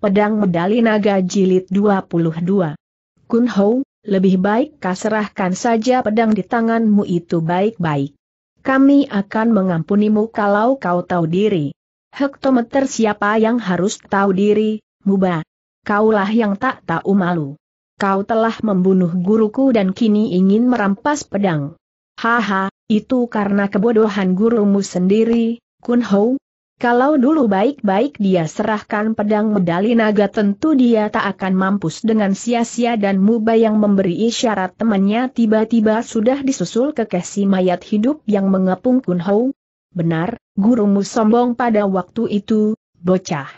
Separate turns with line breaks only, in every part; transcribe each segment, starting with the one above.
Pedang Medali Naga Jilid 22. Kun Hou, lebih baik kau serahkan saja pedang di tanganmu itu baik-baik. Kami akan mengampunimu kalau kau tahu diri. Hektometer siapa yang harus tahu diri, Muba? Kaulah yang tak tahu malu. Kau telah membunuh guruku dan kini ingin merampas pedang. Haha, itu karena kebodohan gurumu sendiri, Kun Hou, kalau dulu baik-baik dia serahkan pedang medali naga tentu dia tak akan mampus dengan sia-sia dan muba yang memberi isyarat temannya tiba-tiba sudah disusul kekasih mayat hidup yang mengepung Kunhou. Benar, gurumu sombong pada waktu itu, bocah.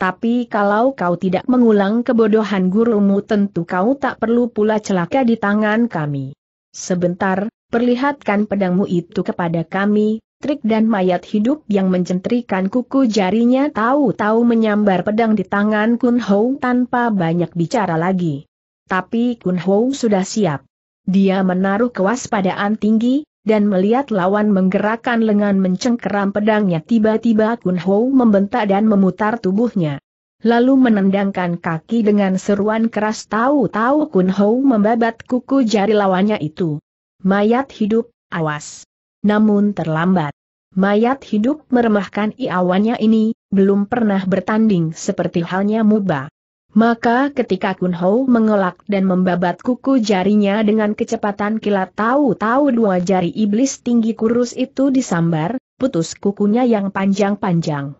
Tapi kalau kau tidak mengulang kebodohan gurumu tentu kau tak perlu pula celaka di tangan kami. Sebentar, perlihatkan pedangmu itu kepada kami, listrik dan mayat hidup yang mencentrikan kuku jarinya tahu-tahu menyambar pedang di tangan Kun Hou tanpa banyak bicara lagi. Tapi Kun Hou sudah siap. Dia menaruh kewaspadaan tinggi, dan melihat lawan menggerakkan lengan mencengkeram pedangnya tiba-tiba Kun Hou membentak dan memutar tubuhnya. Lalu menendangkan kaki dengan seruan keras tahu-tahu Kun Hou membabat kuku jari lawannya itu. Mayat hidup, awas. Namun terlambat. Mayat hidup meremahkan iawannya ini, belum pernah bertanding seperti halnya Muba. Maka ketika Kun Hou mengelak dan membabat kuku jarinya dengan kecepatan kilat tahu-tahu dua jari iblis tinggi kurus itu disambar, putus kukunya yang panjang-panjang.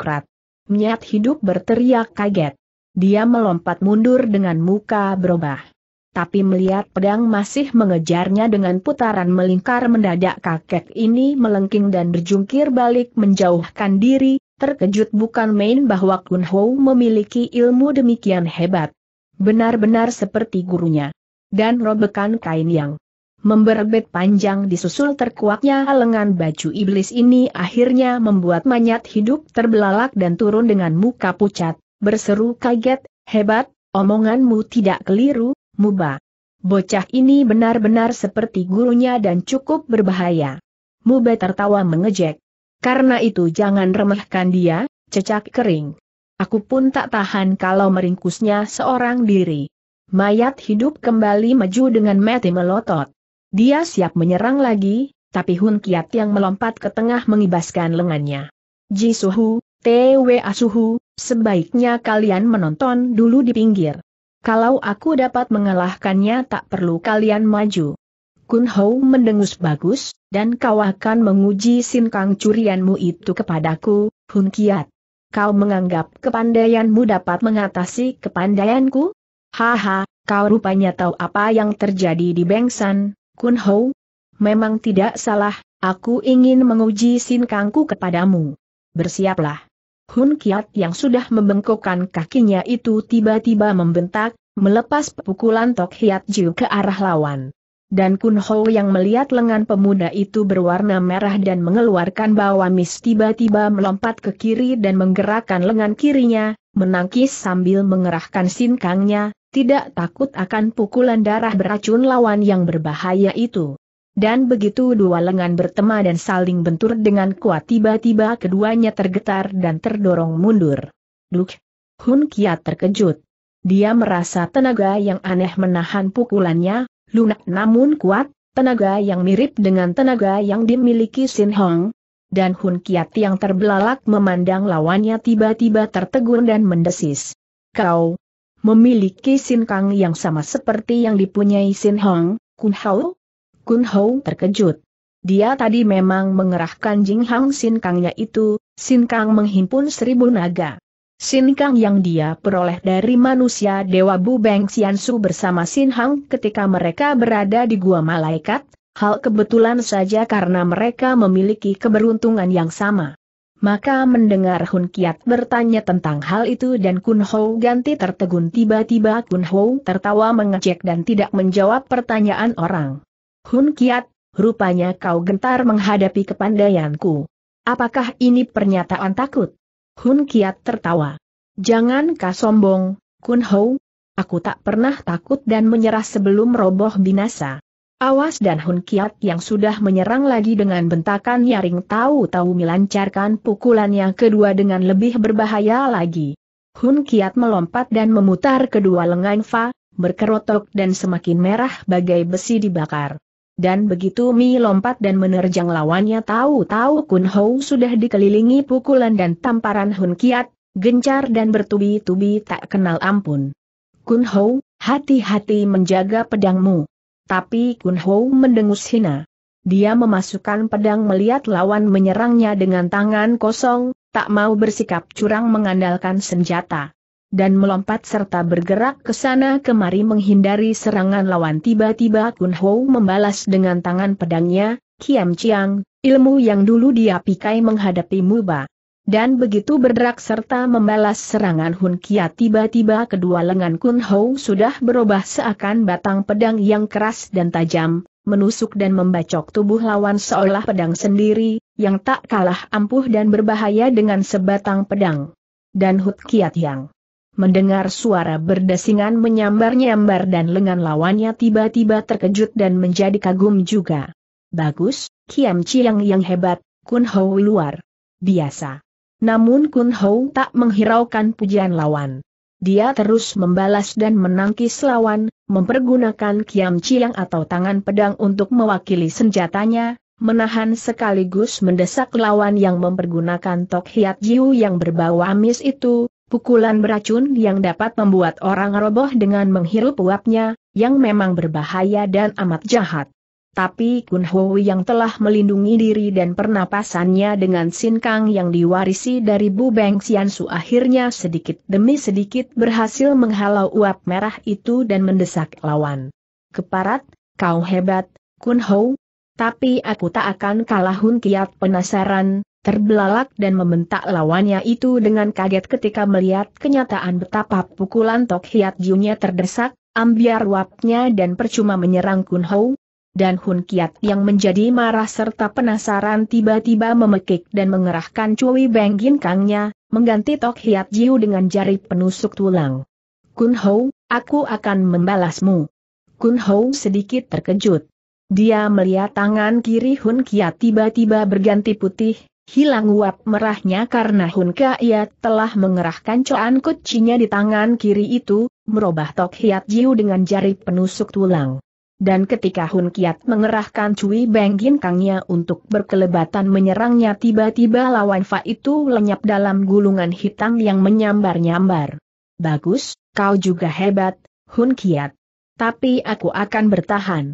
Krat. mayat hidup berteriak kaget. Dia melompat mundur dengan muka berubah tapi melihat pedang masih mengejarnya dengan putaran melingkar mendadak kakek ini melengking dan berjungkir balik menjauhkan diri, terkejut bukan main bahwa Kun Ho memiliki ilmu demikian hebat. Benar-benar seperti gurunya. Dan robekan kain yang memberbet panjang disusul terkuaknya lengan baju iblis ini akhirnya membuat manyat hidup terbelalak dan turun dengan muka pucat, berseru kaget, hebat, omonganmu tidak keliru, Muba. Bocah ini benar-benar seperti gurunya dan cukup berbahaya. Muba tertawa mengejek. Karena itu jangan remehkan dia, cecak kering. Aku pun tak tahan kalau meringkusnya seorang diri. Mayat hidup kembali maju dengan mati melotot. Dia siap menyerang lagi, tapi Hun Kiat yang melompat ke tengah mengibaskan lengannya. Ji Suhu, T.W. Asuhu, sebaiknya kalian menonton dulu di pinggir. Kalau aku dapat mengalahkannya tak perlu kalian maju. Kun Hou mendengus bagus, dan kau akan menguji sinkang curianmu itu kepadaku, Hun Kiat. Kau menganggap kepandaianmu dapat mengatasi kepandaianku? Haha, kau rupanya tahu apa yang terjadi di Bengsan, Kun Hou. Memang tidak salah, aku ingin menguji sinkangku kepadamu. Bersiaplah. Hun Kiat yang sudah membengkokkan kakinya itu tiba-tiba membentak, melepas pukulan Tok Hiat Jiu ke arah lawan. Dan Kun Ho yang melihat lengan pemuda itu berwarna merah dan mengeluarkan bawa mis tiba-tiba melompat ke kiri dan menggerakkan lengan kirinya, menangkis sambil mengerahkan sinkangnya, tidak takut akan pukulan darah beracun lawan yang berbahaya itu. Dan begitu dua lengan bertema dan saling bentur dengan kuat tiba-tiba keduanya tergetar dan terdorong mundur. Duk! Hun Kiat terkejut. Dia merasa tenaga yang aneh menahan pukulannya, lunak namun kuat, tenaga yang mirip dengan tenaga yang dimiliki Sin Hong. Dan Hun Kiat yang terbelalak memandang lawannya tiba-tiba tertegun dan mendesis. Kau memiliki Sin Kang yang sama seperti yang dipunyai Sin Hong, Kun Hao? Kun Hou terkejut. Dia tadi memang mengerahkan Jing Hang Sin Kangnya itu, Sin Kang menghimpun seribu naga. Sin Kang yang dia peroleh dari manusia Dewa Bu Beng Xiansu bersama Sin Hang ketika mereka berada di Gua Malaikat, hal kebetulan saja karena mereka memiliki keberuntungan yang sama. Maka mendengar Hun Kiat bertanya tentang hal itu dan Kun Ho ganti tertegun tiba-tiba Kun Ho tertawa mengejek dan tidak menjawab pertanyaan orang. Hun Kiat, rupanya kau gentar menghadapi kepandaianku. Apakah ini pernyataan takut? Hun Kiat tertawa. Jangan kau sombong, Kun Hou. Aku tak pernah takut dan menyerah sebelum roboh binasa. Awas dan Hun Kiat yang sudah menyerang lagi dengan bentakan nyaring tahu-tahu melancarkan pukulan yang kedua dengan lebih berbahaya lagi. Hun Kiat melompat dan memutar kedua lengan Fa, berkerotok dan semakin merah bagai besi dibakar. Dan begitu Mi lompat dan menerjang lawannya tahu-tahu Kun Hou sudah dikelilingi pukulan dan tamparan Hun Kiat, gencar dan bertubi-tubi tak kenal ampun. Kun Hou, hati-hati menjaga pedangmu. Tapi Kun Hou mendengus hina. Dia memasukkan pedang melihat lawan menyerangnya dengan tangan kosong, tak mau bersikap curang mengandalkan senjata dan melompat serta bergerak ke sana kemari menghindari serangan lawan tiba-tiba Kun Ho membalas dengan tangan pedangnya, Kiam Chiang, ilmu yang dulu dia pikai menghadapi Muba. Dan begitu berderak serta membalas serangan Hun Kia tiba-tiba kedua lengan Kun Ho sudah berubah seakan batang pedang yang keras dan tajam, menusuk dan membacok tubuh lawan seolah pedang sendiri, yang tak kalah ampuh dan berbahaya dengan sebatang pedang. Dan Hut Kiat Yang mendengar suara berdesingan menyambar-nyambar dan lengan lawannya tiba-tiba terkejut dan menjadi kagum juga. Bagus, Kiam Chiang yang hebat, Kun Hou luar. Biasa. Namun Kun Hou tak menghiraukan pujian lawan. Dia terus membalas dan menangkis lawan, mempergunakan kiam cilang atau tangan pedang untuk mewakili senjatanya, menahan sekaligus mendesak lawan yang mempergunakan tok hiat jiu yang berbau amis itu, pukulan beracun yang dapat membuat orang roboh dengan menghirup uapnya, yang memang berbahaya dan amat jahat. Tapi Kun Ho yang telah melindungi diri dan pernapasannya dengan Sin Kang yang diwarisi dari Bu Beng Sian Su akhirnya sedikit demi sedikit berhasil menghalau uap merah itu dan mendesak lawan. Keparat, kau hebat, Kun Ho. Tapi aku tak akan kalah Hun Kiat penasaran, terbelalak dan membentak lawannya itu dengan kaget ketika melihat kenyataan betapa pukulan Tok Hiat Jiunya terdesak, ambiar wapnya dan percuma menyerang Kun Hou, dan Hun Kiat yang menjadi marah serta penasaran tiba-tiba memekik dan mengerahkan Cui Beng Gin Kangnya, mengganti Tok Hiat Jiu dengan jari penusuk tulang. Kun Hou, aku akan membalasmu. Kun Hou sedikit terkejut. Dia melihat tangan kiri Hun Kiat tiba-tiba berganti putih, Hilang uap merahnya karena Hun Kiat telah mengerahkan coan kucinya di tangan kiri itu, merubah Tok Hiat Jiu dengan jari penusuk tulang. Dan ketika Hun Kiat mengerahkan Cui Beng Gin Kangnya untuk berkelebatan menyerangnya tiba-tiba lawan Fa itu lenyap dalam gulungan hitam yang menyambar-nyambar. Bagus, kau juga hebat, Hun Kiat. Tapi aku akan bertahan.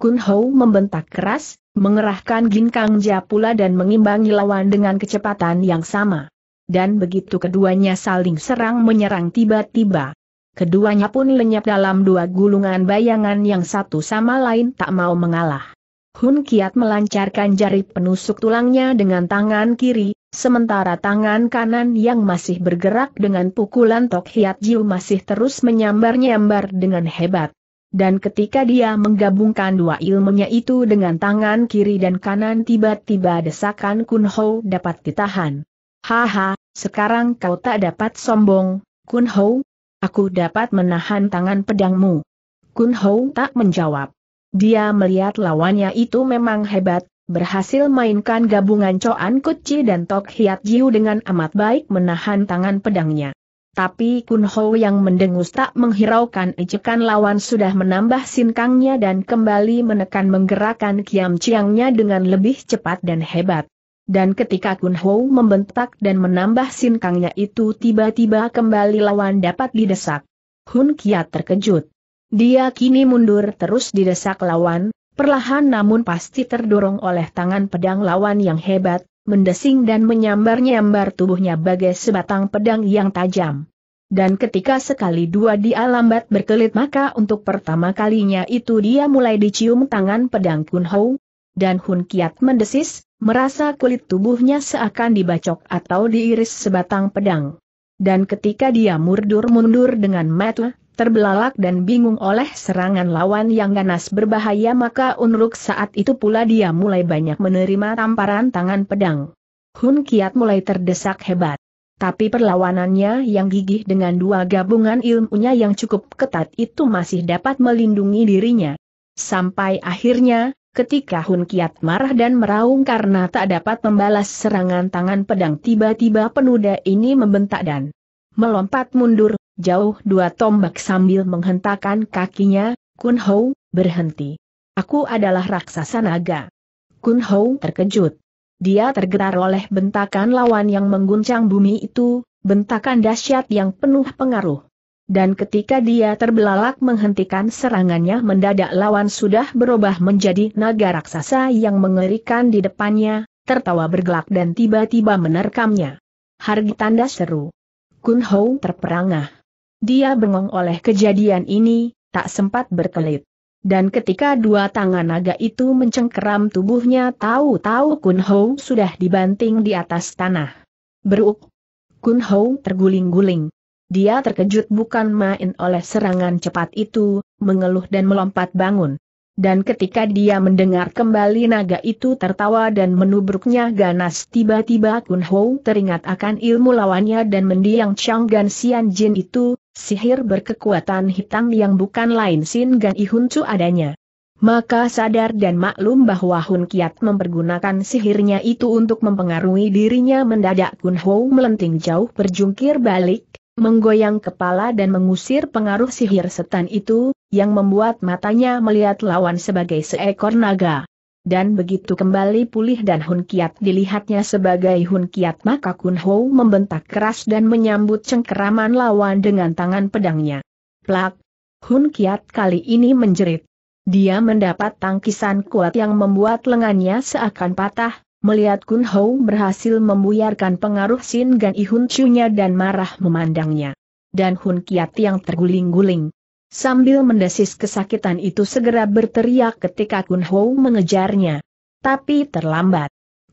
Kun Hou membentak keras, mengerahkan ginkang japula dan mengimbangi lawan dengan kecepatan yang sama. Dan begitu keduanya saling serang menyerang tiba-tiba. Keduanya pun lenyap dalam dua gulungan bayangan yang satu sama lain tak mau mengalah. Hun Kiat melancarkan jari penusuk tulangnya dengan tangan kiri, sementara tangan kanan yang masih bergerak dengan pukulan Tok Hiat Jiu masih terus menyambar-nyambar dengan hebat dan ketika dia menggabungkan dua ilmunya itu dengan tangan kiri dan kanan tiba-tiba desakan Ho dapat ditahan. Haha, sekarang kau tak dapat sombong, Ho. Aku dapat menahan tangan pedangmu. Ho tak menjawab. Dia melihat lawannya itu memang hebat, berhasil mainkan gabungan Coan Kuci dan Tok Hiat Jiu dengan amat baik menahan tangan pedangnya. Tapi Kun Ho yang mendengus tak menghiraukan ejekan lawan sudah menambah sinkangnya dan kembali menekan menggerakkan kiam ciangnya dengan lebih cepat dan hebat. Dan ketika Kun Ho membentak dan menambah sinkangnya itu tiba-tiba kembali lawan dapat didesak. Hun Kiat terkejut. Dia kini mundur terus didesak lawan, perlahan namun pasti terdorong oleh tangan pedang lawan yang hebat, mendesing dan menyambar-nyambar tubuhnya bagai sebatang pedang yang tajam. Dan ketika sekali dua dia lambat berkelit maka untuk pertama kalinya itu dia mulai dicium tangan pedang Kun Hou, dan Hun Kiat mendesis, merasa kulit tubuhnya seakan dibacok atau diiris sebatang pedang. Dan ketika dia murdur-mundur dengan mata, terbelalak dan bingung oleh serangan lawan yang ganas berbahaya maka Unruk saat itu pula dia mulai banyak menerima tamparan tangan pedang. Hun Kiat mulai terdesak hebat. Tapi perlawanannya yang gigih dengan dua gabungan ilmunya yang cukup ketat itu masih dapat melindungi dirinya. Sampai akhirnya, ketika Hun Kiat marah dan meraung karena tak dapat membalas serangan tangan pedang tiba-tiba penuda ini membentak dan melompat mundur, Jauh dua tombak sambil menghentakkan kakinya, Kun Hou, berhenti. Aku adalah raksasa naga. Kun Hou terkejut. Dia tergetar oleh bentakan lawan yang mengguncang bumi itu, bentakan dahsyat yang penuh pengaruh. Dan ketika dia terbelalak menghentikan serangannya mendadak lawan sudah berubah menjadi naga raksasa yang mengerikan di depannya, tertawa bergelak dan tiba-tiba menerkamnya. Hargi tanda seru. Kun Hou terperangah. Dia bengong oleh kejadian ini, tak sempat berkelit. Dan ketika dua tangan naga itu mencengkeram tubuhnya tahu-tahu Kun Hou sudah dibanting di atas tanah. Beruk! Kun Hou terguling-guling. Dia terkejut bukan main oleh serangan cepat itu, mengeluh dan melompat bangun. Dan ketika dia mendengar kembali naga itu tertawa dan menubruknya ganas tiba-tiba Kun Hou teringat akan ilmu lawannya dan mendiang Chang Gan Xian Jin itu, sihir berkekuatan hitam yang bukan lain Sin Gan Ihuncu adanya. Maka sadar dan maklum bahwa Hun Kiat mempergunakan sihirnya itu untuk mempengaruhi dirinya mendadak Kun Ho melenting jauh berjungkir balik, menggoyang kepala dan mengusir pengaruh sihir setan itu, yang membuat matanya melihat lawan sebagai seekor naga dan begitu kembali pulih dan Hun Kiat dilihatnya sebagai Hun Kiat maka Kun Ho membentak keras dan menyambut cengkeraman lawan dengan tangan pedangnya. Plak! Hun Kiat kali ini menjerit. Dia mendapat tangkisan kuat yang membuat lengannya seakan patah, melihat Kun Ho berhasil membuyarkan pengaruh Sin Gan Ihun Chunya dan marah memandangnya. Dan Hun Kiat yang terguling-guling, Sambil mendesis kesakitan itu segera berteriak ketika Kun Ho mengejarnya. Tapi terlambat.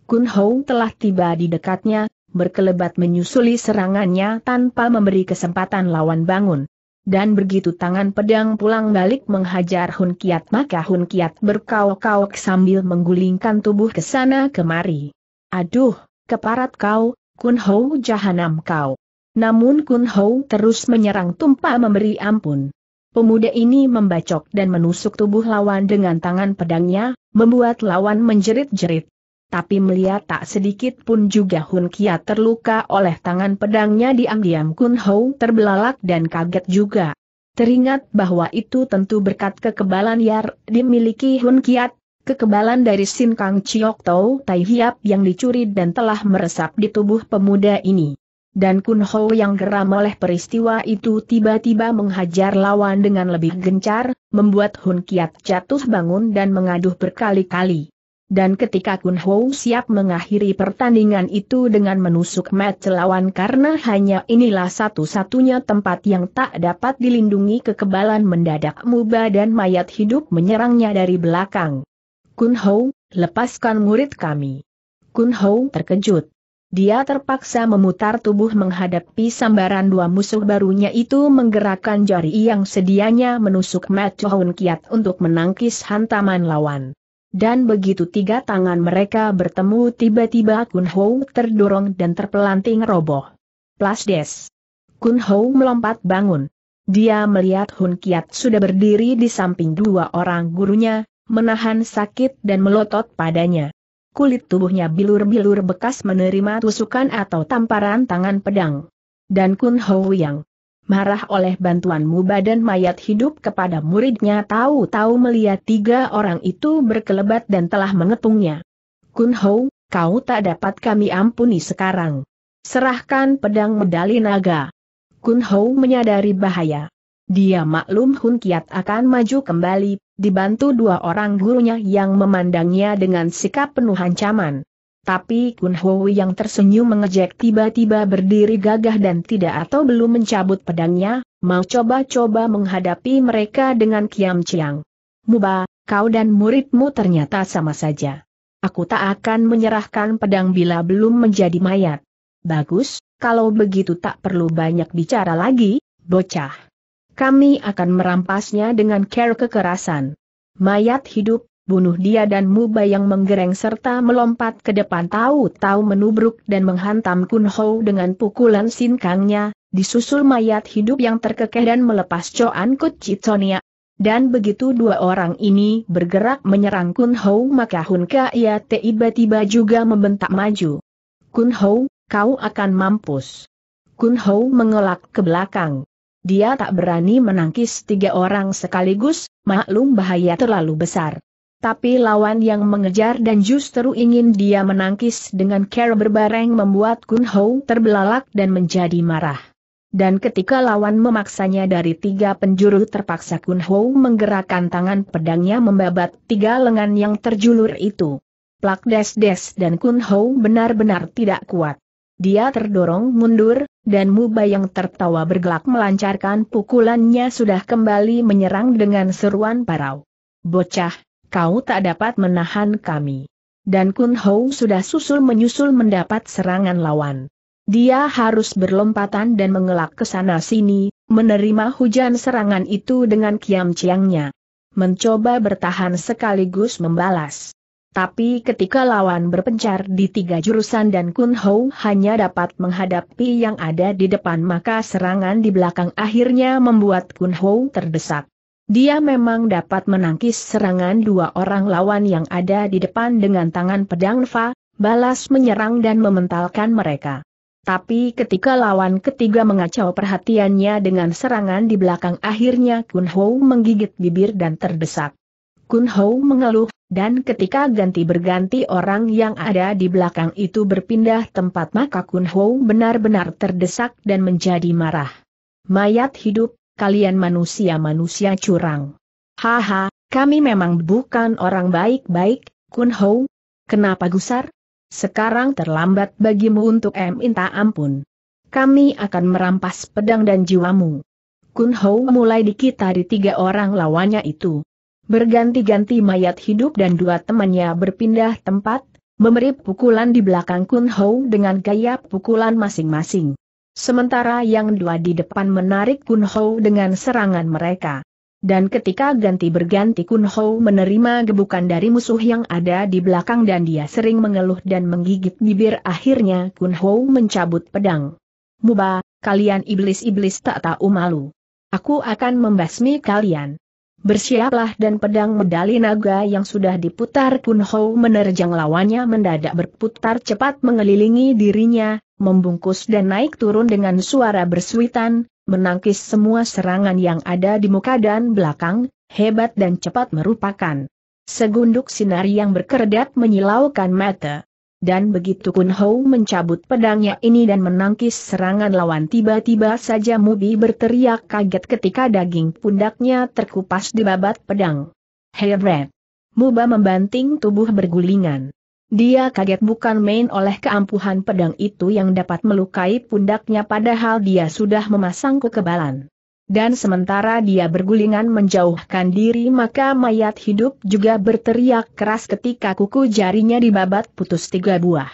Kun Ho telah tiba di dekatnya, berkelebat menyusuli serangannya tanpa memberi kesempatan lawan bangun. Dan begitu tangan pedang pulang balik menghajar Hun Kiat maka Hun Kiat berkauk-kauk sambil menggulingkan tubuh ke sana kemari. Aduh, keparat kau, Kun Ho, jahanam kau. Namun Kun Ho terus menyerang tumpah memberi ampun. Pemuda ini membacok dan menusuk tubuh lawan dengan tangan pedangnya, membuat lawan menjerit-jerit. Tapi melihat tak sedikit pun juga Hun Kiat terluka oleh tangan pedangnya diam-diam Kun Hou terbelalak dan kaget juga. Teringat bahwa itu tentu berkat kekebalan yang dimiliki Hun Kiat, kekebalan dari Sin Kang Chiok Tau Tai Hiap yang dicuri dan telah meresap di tubuh pemuda ini dan Kun Ho yang geram oleh peristiwa itu tiba-tiba menghajar lawan dengan lebih gencar, membuat Hun Kiat jatuh bangun dan mengaduh berkali-kali. Dan ketika Kun Ho siap mengakhiri pertandingan itu dengan menusuk mat lawan karena hanya inilah satu-satunya tempat yang tak dapat dilindungi kekebalan mendadak muba dan mayat hidup menyerangnya dari belakang. Kun Ho, lepaskan murid kami. Kun Ho terkejut. Dia terpaksa memutar tubuh menghadapi sambaran dua musuh barunya itu menggerakkan jari yang sedianya menusuk Matchohun Kiat untuk menangkis hantaman lawan. Dan begitu tiga tangan mereka bertemu tiba-tiba Kun Ho terdorong dan terpelanting roboh. Plus des. Kun Ho melompat bangun. Dia melihat Hun Kiat sudah berdiri di samping dua orang gurunya, menahan sakit dan melotot padanya kulit tubuhnya bilur-bilur bekas menerima tusukan atau tamparan tangan pedang. Dan Kun Ho Yang marah oleh bantuanmu badan mayat hidup kepada muridnya tahu-tahu melihat tiga orang itu berkelebat dan telah mengepungnya. Kun Ho, kau tak dapat kami ampuni sekarang. Serahkan pedang medali naga. Kun Ho menyadari bahaya. Dia maklum Hun Kiat akan maju kembali dibantu dua orang gurunya yang memandangnya dengan sikap penuh ancaman. Tapi Kun Hou yang tersenyum mengejek tiba-tiba berdiri gagah dan tidak atau belum mencabut pedangnya, mau coba-coba menghadapi mereka dengan Kiam ciang. Muba, kau dan muridmu ternyata sama saja. Aku tak akan menyerahkan pedang bila belum menjadi mayat. Bagus, kalau begitu tak perlu banyak bicara lagi, bocah. Kami akan merampasnya dengan care kekerasan. Mayat hidup, bunuh dia dan Muba yang menggereng serta melompat ke depan tahu-tahu menubruk dan menghantam Kun Ho dengan pukulan sinkangnya, disusul mayat hidup yang terkekeh dan melepas Coan Kut Chitonia. Dan begitu dua orang ini bergerak menyerang Kun Ho maka Hun Kaya tiba-tiba juga membentak maju. Kun Ho, kau akan mampus. Kun Ho mengelak ke belakang dia tak berani menangkis tiga orang sekaligus, maklum bahaya terlalu besar. Tapi lawan yang mengejar dan justru ingin dia menangkis dengan cara berbareng membuat Kun Ho terbelalak dan menjadi marah. Dan ketika lawan memaksanya dari tiga penjuru terpaksa Kun Ho menggerakkan tangan pedangnya membabat tiga lengan yang terjulur itu. Plak des des dan Kun Ho benar-benar tidak kuat. Dia terdorong mundur, dan Muba yang tertawa bergelak melancarkan pukulannya sudah kembali menyerang dengan seruan parau. Bocah, kau tak dapat menahan kami. Dan Kun Hou sudah susul menyusul mendapat serangan lawan. Dia harus berlompatan dan mengelak ke sana sini, menerima hujan serangan itu dengan kiam ciangnya. Mencoba bertahan sekaligus membalas. Tapi ketika lawan berpencar di tiga jurusan dan Kun Hou hanya dapat menghadapi yang ada di depan maka serangan di belakang akhirnya membuat Kun Hou terdesak. Dia memang dapat menangkis serangan dua orang lawan yang ada di depan dengan tangan pedang Fa, balas menyerang dan mementalkan mereka. Tapi ketika lawan ketiga mengacau perhatiannya dengan serangan di belakang akhirnya Kun Hou menggigit bibir dan terdesak. Kun Hou mengeluh, dan ketika ganti berganti orang yang ada di belakang itu berpindah tempat maka Kun Hou benar-benar terdesak dan menjadi marah. Mayat hidup, kalian manusia-manusia curang. Haha, kami memang bukan orang baik-baik, Kun Hou. Kenapa gusar? Sekarang terlambat bagimu untuk minta ampun. Kami akan merampas pedang dan jiwamu. Kun Hou mulai dikitari tiga orang lawannya itu. Berganti-ganti mayat hidup dan dua temannya berpindah tempat, memberi pukulan di belakang Kun Hou dengan gaya pukulan masing-masing. Sementara yang dua di depan menarik Kun Hou dengan serangan mereka. Dan ketika ganti berganti Kun Hou menerima gebukan dari musuh yang ada di belakang dan dia sering mengeluh dan menggigit bibir akhirnya Kun Hou mencabut pedang. Muba, kalian iblis-iblis tak tahu malu. Aku akan membasmi kalian. Bersiaplah dan pedang medali naga yang sudah diputar Ho menerjang lawannya mendadak berputar cepat mengelilingi dirinya, membungkus dan naik turun dengan suara bersuitan, menangkis semua serangan yang ada di muka dan belakang, hebat dan cepat merupakan. Segunduk sinar yang berkedap menyilaukan mata. Dan begitu Kun Hou mencabut pedangnya ini dan menangkis serangan lawan tiba-tiba saja Mubi berteriak kaget ketika daging pundaknya terkupas di babat pedang. Hebret! Muba membanting tubuh bergulingan. Dia kaget bukan main oleh keampuhan pedang itu yang dapat melukai pundaknya padahal dia sudah memasang kekebalan dan sementara dia bergulingan menjauhkan diri maka mayat hidup juga berteriak keras ketika kuku jarinya dibabat putus tiga buah.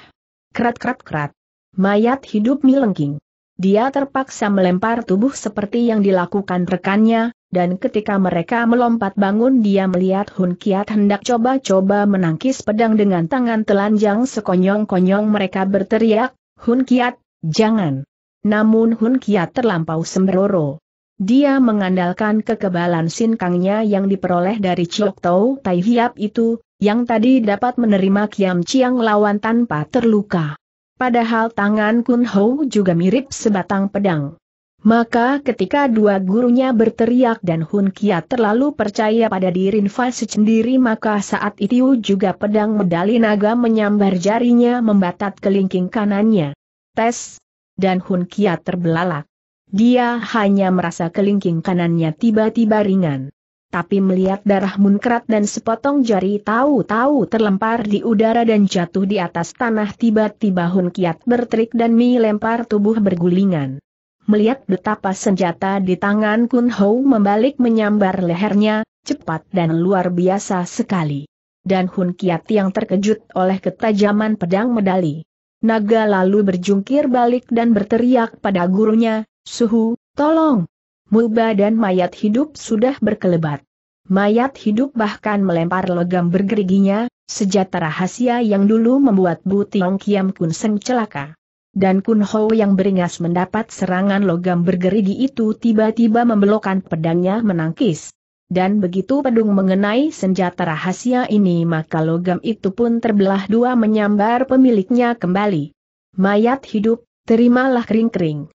Kerat-kerat-kerat. Mayat hidup milengking. Dia terpaksa melempar tubuh seperti yang dilakukan rekannya, dan ketika mereka melompat bangun dia melihat Hun Kiat hendak coba-coba menangkis pedang dengan tangan telanjang sekonyong-konyong mereka berteriak, Hun Kiat, jangan. Namun Hun Kiat terlampau sembroro. Dia mengandalkan kekebalan sinkangnya yang diperoleh dari Chiok Tau Tai Hiap itu, yang tadi dapat menerima Kiam Chiang lawan tanpa terluka. Padahal tangan Kun Ho juga mirip sebatang pedang. Maka ketika dua gurunya berteriak dan Hun Kiat terlalu percaya pada diri Fa sendiri maka saat itu juga pedang medali naga menyambar jarinya membatat kelingking kanannya. Tes. Dan Hun Kiat terbelalak. Dia hanya merasa kelingking kanannya tiba-tiba ringan. Tapi melihat darah munkrat dan sepotong jari tahu-tahu terlempar di udara dan jatuh di atas tanah tiba-tiba Hun Kiat berterik dan Mi lempar tubuh bergulingan. Melihat betapa senjata di tangan Kun Ho membalik menyambar lehernya, cepat dan luar biasa sekali. Dan Hun Kiat yang terkejut oleh ketajaman pedang medali. Naga lalu berjungkir balik dan berteriak pada gurunya, Suhu, tolong! Muba dan mayat hidup sudah berkelebat. Mayat hidup bahkan melempar logam bergeriginya, senjata rahasia yang dulu membuat Bu Tiong Kiam Kun Seng celaka. Dan Kun Ho yang beringas mendapat serangan logam bergerigi itu tiba-tiba membelokkan pedangnya menangkis. Dan begitu pedung mengenai senjata rahasia ini maka logam itu pun terbelah dua menyambar pemiliknya kembali. Mayat hidup, terimalah kering-kering.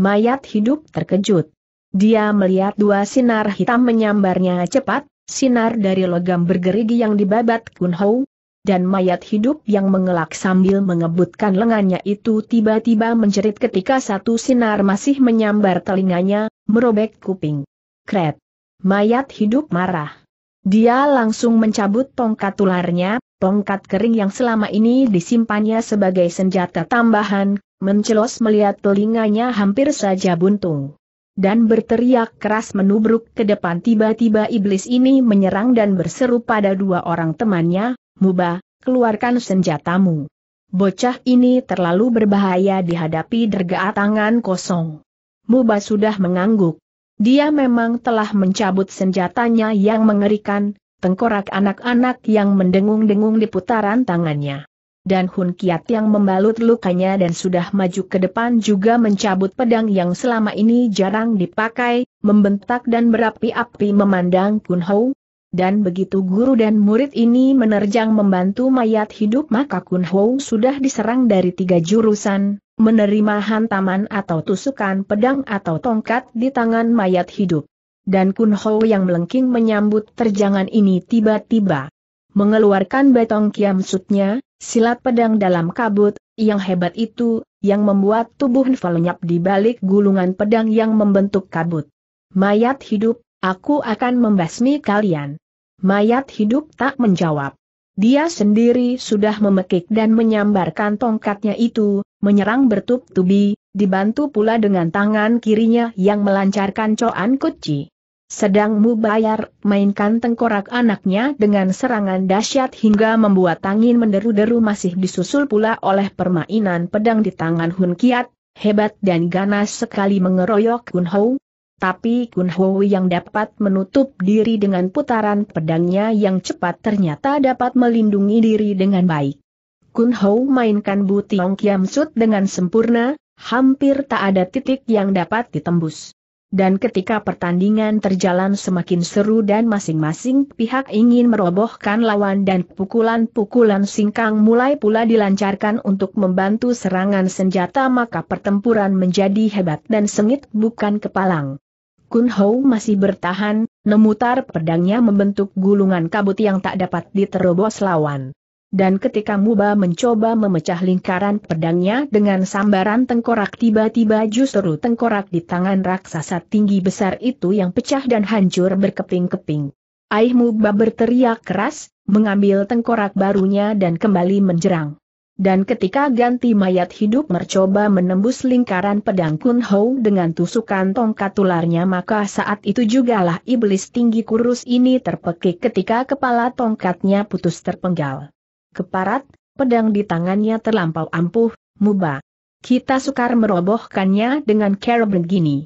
Mayat hidup terkejut. Dia melihat dua sinar hitam menyambarnya cepat, sinar dari logam bergerigi yang dibabat Kunhou, dan mayat hidup yang mengelak sambil mengebutkan lengannya itu tiba-tiba menjerit ketika satu sinar masih menyambar telinganya, merobek kuping. Kret. Mayat hidup marah. Dia langsung mencabut tongkat tularnya, tongkat kering yang selama ini disimpannya sebagai senjata tambahan, mencelos melihat telinganya hampir saja buntung. Dan berteriak keras menubruk ke depan tiba-tiba iblis ini menyerang dan berseru pada dua orang temannya, Muba, keluarkan senjatamu. Bocah ini terlalu berbahaya dihadapi derga tangan kosong. Muba sudah mengangguk. Dia memang telah mencabut senjatanya yang mengerikan, tengkorak anak-anak yang mendengung-dengung di putaran tangannya dan Hun Kiat yang membalut lukanya dan sudah maju ke depan juga mencabut pedang yang selama ini jarang dipakai, membentak dan berapi-api memandang Kun Hou. Dan begitu guru dan murid ini menerjang membantu mayat hidup maka Kun Hou sudah diserang dari tiga jurusan, menerima hantaman atau tusukan pedang atau tongkat di tangan mayat hidup. Dan Kun Hou yang melengking menyambut terjangan ini tiba-tiba mengeluarkan batong sutnya. Silat pedang dalam kabut, yang hebat itu, yang membuat tubuh Nfa lenyap di balik gulungan pedang yang membentuk kabut. Mayat hidup, aku akan membasmi kalian. Mayat hidup tak menjawab. Dia sendiri sudah memekik dan menyambarkan tongkatnya itu, menyerang bertub-tubi, dibantu pula dengan tangan kirinya yang melancarkan coan kuci. Sedang Mubayar mainkan tengkorak anaknya dengan serangan dahsyat hingga membuat angin menderu-deru masih disusul pula oleh permainan pedang di tangan Hun Kiat, hebat dan ganas sekali mengeroyok Kun Hou. Tapi Kun Hou yang dapat menutup diri dengan putaran pedangnya yang cepat ternyata dapat melindungi diri dengan baik. Kun Hou mainkan Bu Tiong Kiam Sut dengan sempurna, hampir tak ada titik yang dapat ditembus. Dan ketika pertandingan terjalan semakin seru dan masing-masing pihak ingin merobohkan lawan dan pukulan-pukulan singkang mulai pula dilancarkan untuk membantu serangan senjata maka pertempuran menjadi hebat dan sengit bukan kepalang. Kun Hou masih bertahan, memutar pedangnya membentuk gulungan kabut yang tak dapat diterobos lawan. Dan ketika Muba mencoba memecah lingkaran pedangnya dengan sambaran tengkorak tiba-tiba justru tengkorak di tangan raksasa tinggi besar itu yang pecah dan hancur berkeping-keping. Aih Muba berteriak keras, mengambil tengkorak barunya dan kembali menjerang. Dan ketika ganti mayat hidup mencoba menembus lingkaran pedang Kun Hou dengan tusukan tongkat tularnya maka saat itu jugalah iblis tinggi kurus ini terpekik ketika kepala tongkatnya putus terpenggal keparat, pedang di tangannya terlampau ampuh, Muba. Kita sukar merobohkannya dengan cara begini.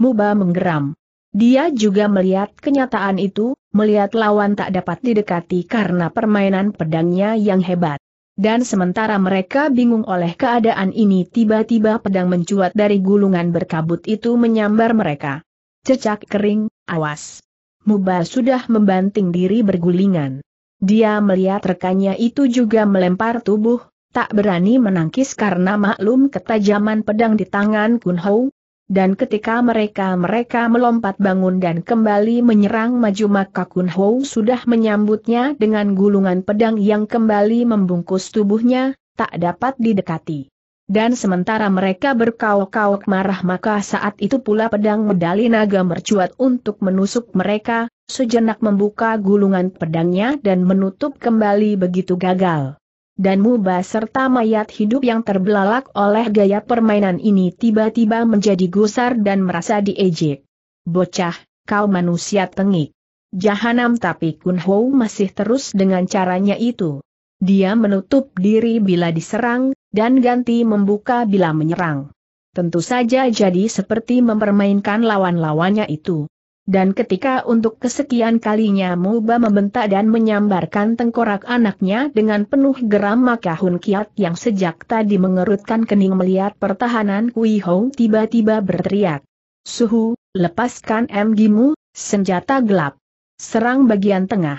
Muba menggeram. Dia juga melihat kenyataan itu, melihat lawan tak dapat didekati karena permainan pedangnya yang hebat. Dan sementara mereka bingung oleh keadaan ini tiba-tiba pedang mencuat dari gulungan berkabut itu menyambar mereka. Cecak kering, awas. Muba sudah membanting diri bergulingan. Dia melihat rekannya itu juga melempar tubuh, tak berani menangkis karena maklum ketajaman pedang di tangan Kun Hou. Dan ketika mereka-mereka melompat bangun dan kembali menyerang maju maka Kun Hou sudah menyambutnya dengan gulungan pedang yang kembali membungkus tubuhnya, tak dapat didekati. Dan sementara mereka berkauk-kauk marah maka saat itu pula pedang medali naga mercuat untuk menusuk mereka, sejenak membuka gulungan pedangnya dan menutup kembali begitu gagal. Dan Muba serta mayat hidup yang terbelalak oleh gaya permainan ini tiba-tiba menjadi gusar dan merasa diejek. Bocah, kau manusia tengik. Jahanam tapi Ho masih terus dengan caranya itu. Dia menutup diri bila diserang, dan ganti membuka bila menyerang. Tentu saja jadi seperti mempermainkan lawan-lawannya itu. Dan ketika untuk kesekian kalinya Muba membentak dan menyambarkan tengkorak anaknya dengan penuh geram maka Hun Kiat yang sejak tadi mengerutkan kening melihat pertahanan Kui Hong tiba-tiba berteriak. Suhu, lepaskan M. Gimu, senjata gelap. Serang bagian tengah.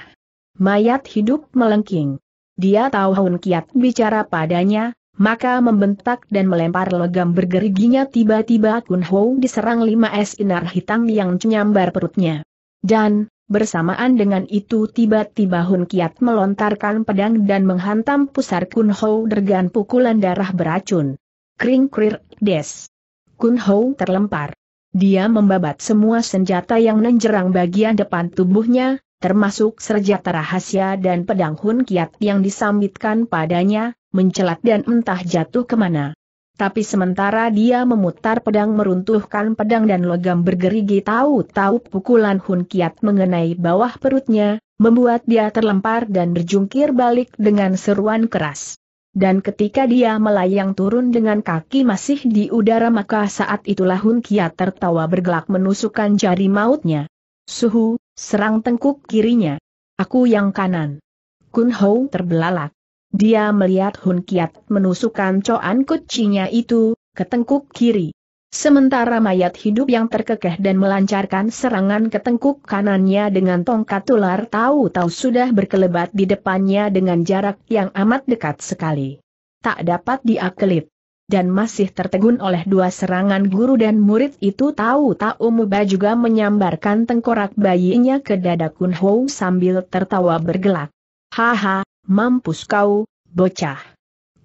Mayat hidup melengking. Dia tahu Hun Kiat bicara padanya, maka membentak dan melempar logam bergeriginya tiba-tiba Kun Ho diserang lima es inar hitam yang menyambar perutnya. Dan, bersamaan dengan itu tiba-tiba Hun Kiat melontarkan pedang dan menghantam pusar Kun Ho dengan pukulan darah beracun. Kring krir des. Kun Ho terlempar. Dia membabat semua senjata yang menjerang bagian depan tubuhnya, termasuk senjata rahasia dan pedang Hun Kiat yang disambitkan padanya, mencelat dan entah jatuh kemana. Tapi sementara dia memutar pedang meruntuhkan pedang dan logam bergerigi tahu-tahu pukulan Hun Kiat mengenai bawah perutnya, membuat dia terlempar dan berjungkir balik dengan seruan keras. Dan ketika dia melayang turun dengan kaki masih di udara maka saat itulah Hun Kiat tertawa bergelak menusukkan jari mautnya. Suhu, serang tengkuk kirinya. Aku yang kanan. Kun Hou terbelalak. Dia melihat Hun Kiat menusukkan coan kucinya itu, ke tengkuk kiri. Sementara mayat hidup yang terkekeh dan melancarkan serangan ke tengkuk kanannya dengan tongkat ular tahu-tahu sudah berkelebat di depannya dengan jarak yang amat dekat sekali. Tak dapat diakelit dan masih tertegun oleh dua serangan guru dan murid itu tahu-tahu Muba juga menyambarkan tengkorak bayinya ke dada Kun Hou sambil tertawa bergelak. Haha, Mampus kau, bocah.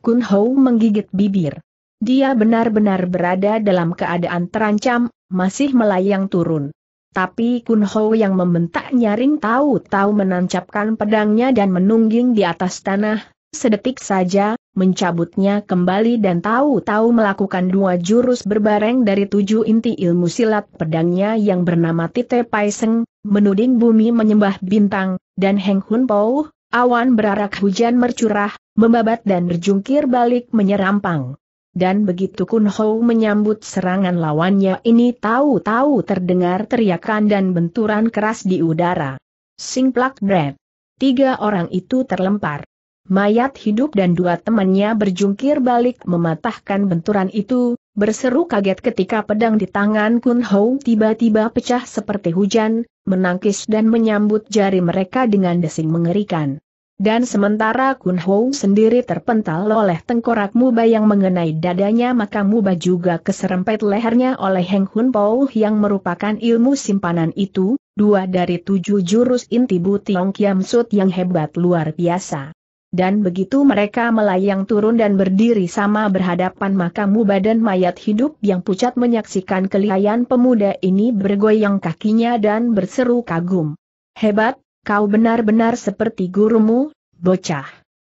Kun Hou menggigit bibir. Dia benar-benar berada dalam keadaan terancam, masih melayang turun. Tapi Kun Hou yang membentak nyaring tahu-tahu menancapkan pedangnya dan menungging di atas tanah, sedetik saja, mencabutnya kembali dan tahu-tahu melakukan dua jurus berbareng dari tujuh inti ilmu silat pedangnya yang bernama Tite Paiseng, menuding bumi menyembah bintang, dan Heng Hun Pou, Awan berarak hujan mercurah, membabat dan berjungkir balik menyerampang. Dan begitu Kun Ho menyambut serangan lawannya ini tahu-tahu terdengar teriakan dan benturan keras di udara. Singplak dret. Tiga orang itu terlempar. Mayat hidup dan dua temannya berjungkir balik mematahkan benturan itu, berseru kaget ketika pedang di tangan Kun Hou tiba-tiba pecah seperti hujan, menangkis dan menyambut jari mereka dengan desing mengerikan. Dan sementara Kun Hou sendiri terpental oleh tengkorak Muba yang mengenai dadanya maka Muba juga keserempet lehernya oleh Heng Hun Pou yang merupakan ilmu simpanan itu, dua dari tujuh jurus inti Bu Tiong Kiam Sut yang hebat luar biasa dan begitu mereka melayang turun dan berdiri sama berhadapan maka badan mayat hidup yang pucat menyaksikan kelihayan pemuda ini bergoyang kakinya dan berseru kagum. Hebat, kau benar-benar seperti gurumu, bocah.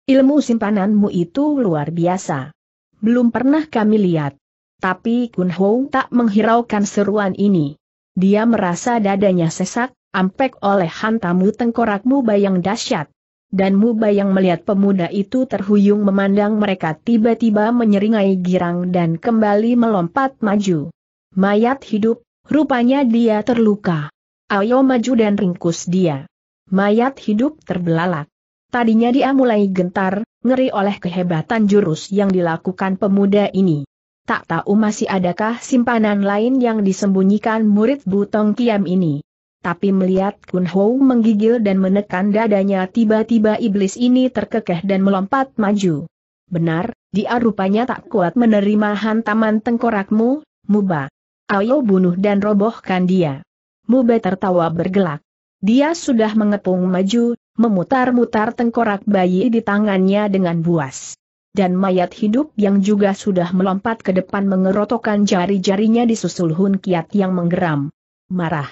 Ilmu simpananmu itu luar biasa. Belum pernah kami lihat. Tapi Kun Hong tak menghiraukan seruan ini. Dia merasa dadanya sesak, ampek oleh hantamu tengkorakmu bayang dahsyat dan Muba yang melihat pemuda itu terhuyung memandang mereka tiba-tiba menyeringai girang dan kembali melompat maju. Mayat hidup, rupanya dia terluka. Ayo maju dan ringkus dia. Mayat hidup terbelalak. Tadinya dia mulai gentar, ngeri oleh kehebatan jurus yang dilakukan pemuda ini. Tak tahu masih adakah simpanan lain yang disembunyikan murid Butong Kiam ini tapi melihat Kun Ho menggigil dan menekan dadanya tiba-tiba iblis ini terkekeh dan melompat maju. Benar, dia rupanya tak kuat menerima hantaman tengkorakmu, Muba. Ayo bunuh dan robohkan dia. Muba tertawa bergelak. Dia sudah mengepung maju, memutar-mutar tengkorak bayi di tangannya dengan buas. Dan mayat hidup yang juga sudah melompat ke depan mengerotokan jari-jarinya di susul Hun Kiat yang menggeram. Marah.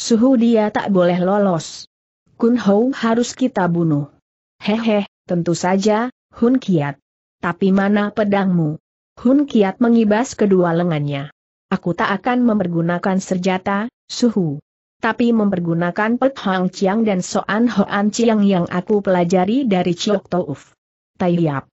Suhu dia tak boleh lolos. Kun Hou harus kita bunuh. Hehe, tentu saja, Hun Kiat. Tapi mana pedangmu? Hun Kiat mengibas kedua lengannya. Aku tak akan mempergunakan senjata, suhu. Tapi mempergunakan Pek Hang Chiang dan Soan Hoan Chiang yang aku pelajari dari Chiok Touf. Taiyap.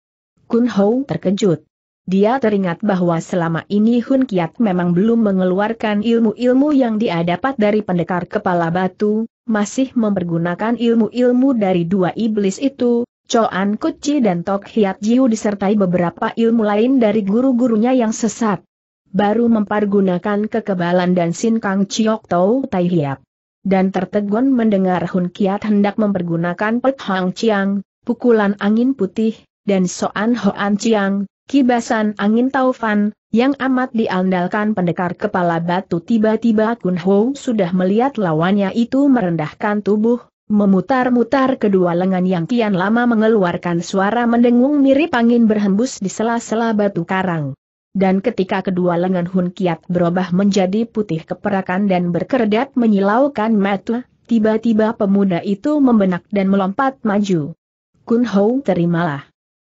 Kun Hou terkejut. Dia teringat bahwa selama ini Hun Kiat memang belum mengeluarkan ilmu-ilmu yang dia dapat dari pendekar kepala batu, masih mempergunakan ilmu-ilmu dari dua iblis itu, Choan Kuci dan Tok Hiat Jiu disertai beberapa ilmu lain dari guru-gurunya yang sesat. Baru mempergunakan kekebalan dan Sin Kang Chiok Tau Tai Hiap. Dan tertegun mendengar Hun Kiat hendak mempergunakan Pek Hang Chiang, pukulan angin putih, dan Soan Hoan Chiang, Kibasan angin taufan, yang amat diandalkan pendekar kepala batu tiba-tiba Kun Ho sudah melihat lawannya itu merendahkan tubuh, memutar-mutar kedua lengan yang kian lama mengeluarkan suara mendengung mirip angin berhembus di sela-sela batu karang. Dan ketika kedua lengan Hun Kiat berubah menjadi putih keperakan dan berkerdat menyilaukan mata, tiba-tiba pemuda itu membenak dan melompat maju. Kun Ho terimalah.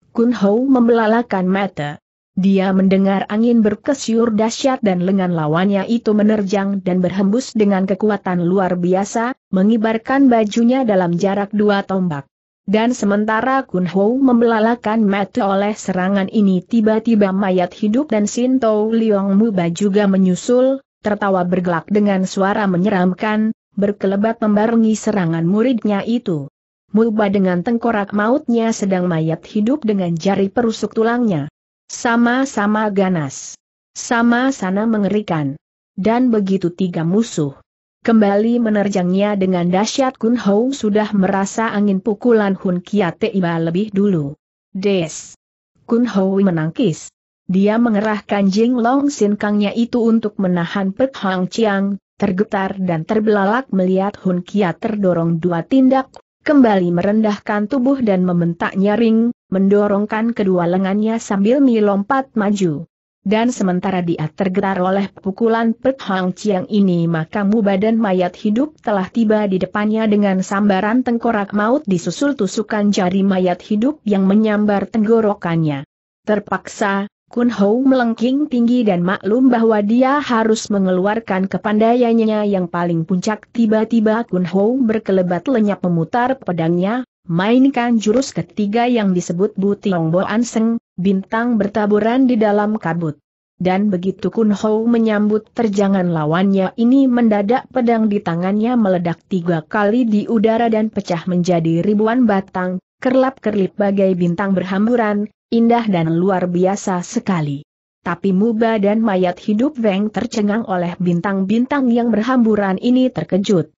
Kun Hou membelalakan mata. Dia mendengar angin berkesyur dahsyat dan lengan lawannya itu menerjang dan berhembus dengan kekuatan luar biasa, mengibarkan bajunya dalam jarak dua tombak. Dan sementara Kun Hou membelalakan mata oleh serangan ini tiba-tiba mayat hidup dan Sinto Liong Muba juga menyusul, tertawa bergelak dengan suara menyeramkan, berkelebat membarengi serangan muridnya itu. Muba dengan tengkorak mautnya sedang mayat hidup dengan jari perusuk tulangnya. Sama-sama ganas. Sama-sana mengerikan. Dan begitu tiga musuh. Kembali menerjangnya dengan dahsyat Kun Hou sudah merasa angin pukulan Hun Kiate iba lebih dulu. Des. Kun Hou menangkis. Dia mengerahkan Jing Long Sin Kangnya itu untuk menahan Pek Hang Chiang, tergetar dan terbelalak melihat Hun Kiat terdorong dua tindak kembali merendahkan tubuh dan membentak nyaring, mendorongkan kedua lengannya sambil melompat maju. Dan sementara dia tergetar oleh pukulan Pek Hang Chiang ini maka mubadan mayat hidup telah tiba di depannya dengan sambaran tengkorak maut disusul tusukan jari mayat hidup yang menyambar tenggorokannya. Terpaksa, Kun Hou melengking tinggi dan maklum bahwa dia harus mengeluarkan kepandaiannya yang paling puncak. Tiba-tiba Kun Hou berkelebat lenyap memutar pedangnya, mainkan jurus ketiga yang disebut Butiong Bo Anseng, bintang bertaburan di dalam kabut. Dan begitu Kun Hou menyambut terjangan lawannya ini mendadak pedang di tangannya meledak tiga kali di udara dan pecah menjadi ribuan batang, kerlap-kerlip bagai bintang berhamburan, indah dan luar biasa sekali. Tapi muba dan mayat hidup Weng tercengang oleh bintang-bintang yang berhamburan ini terkejut.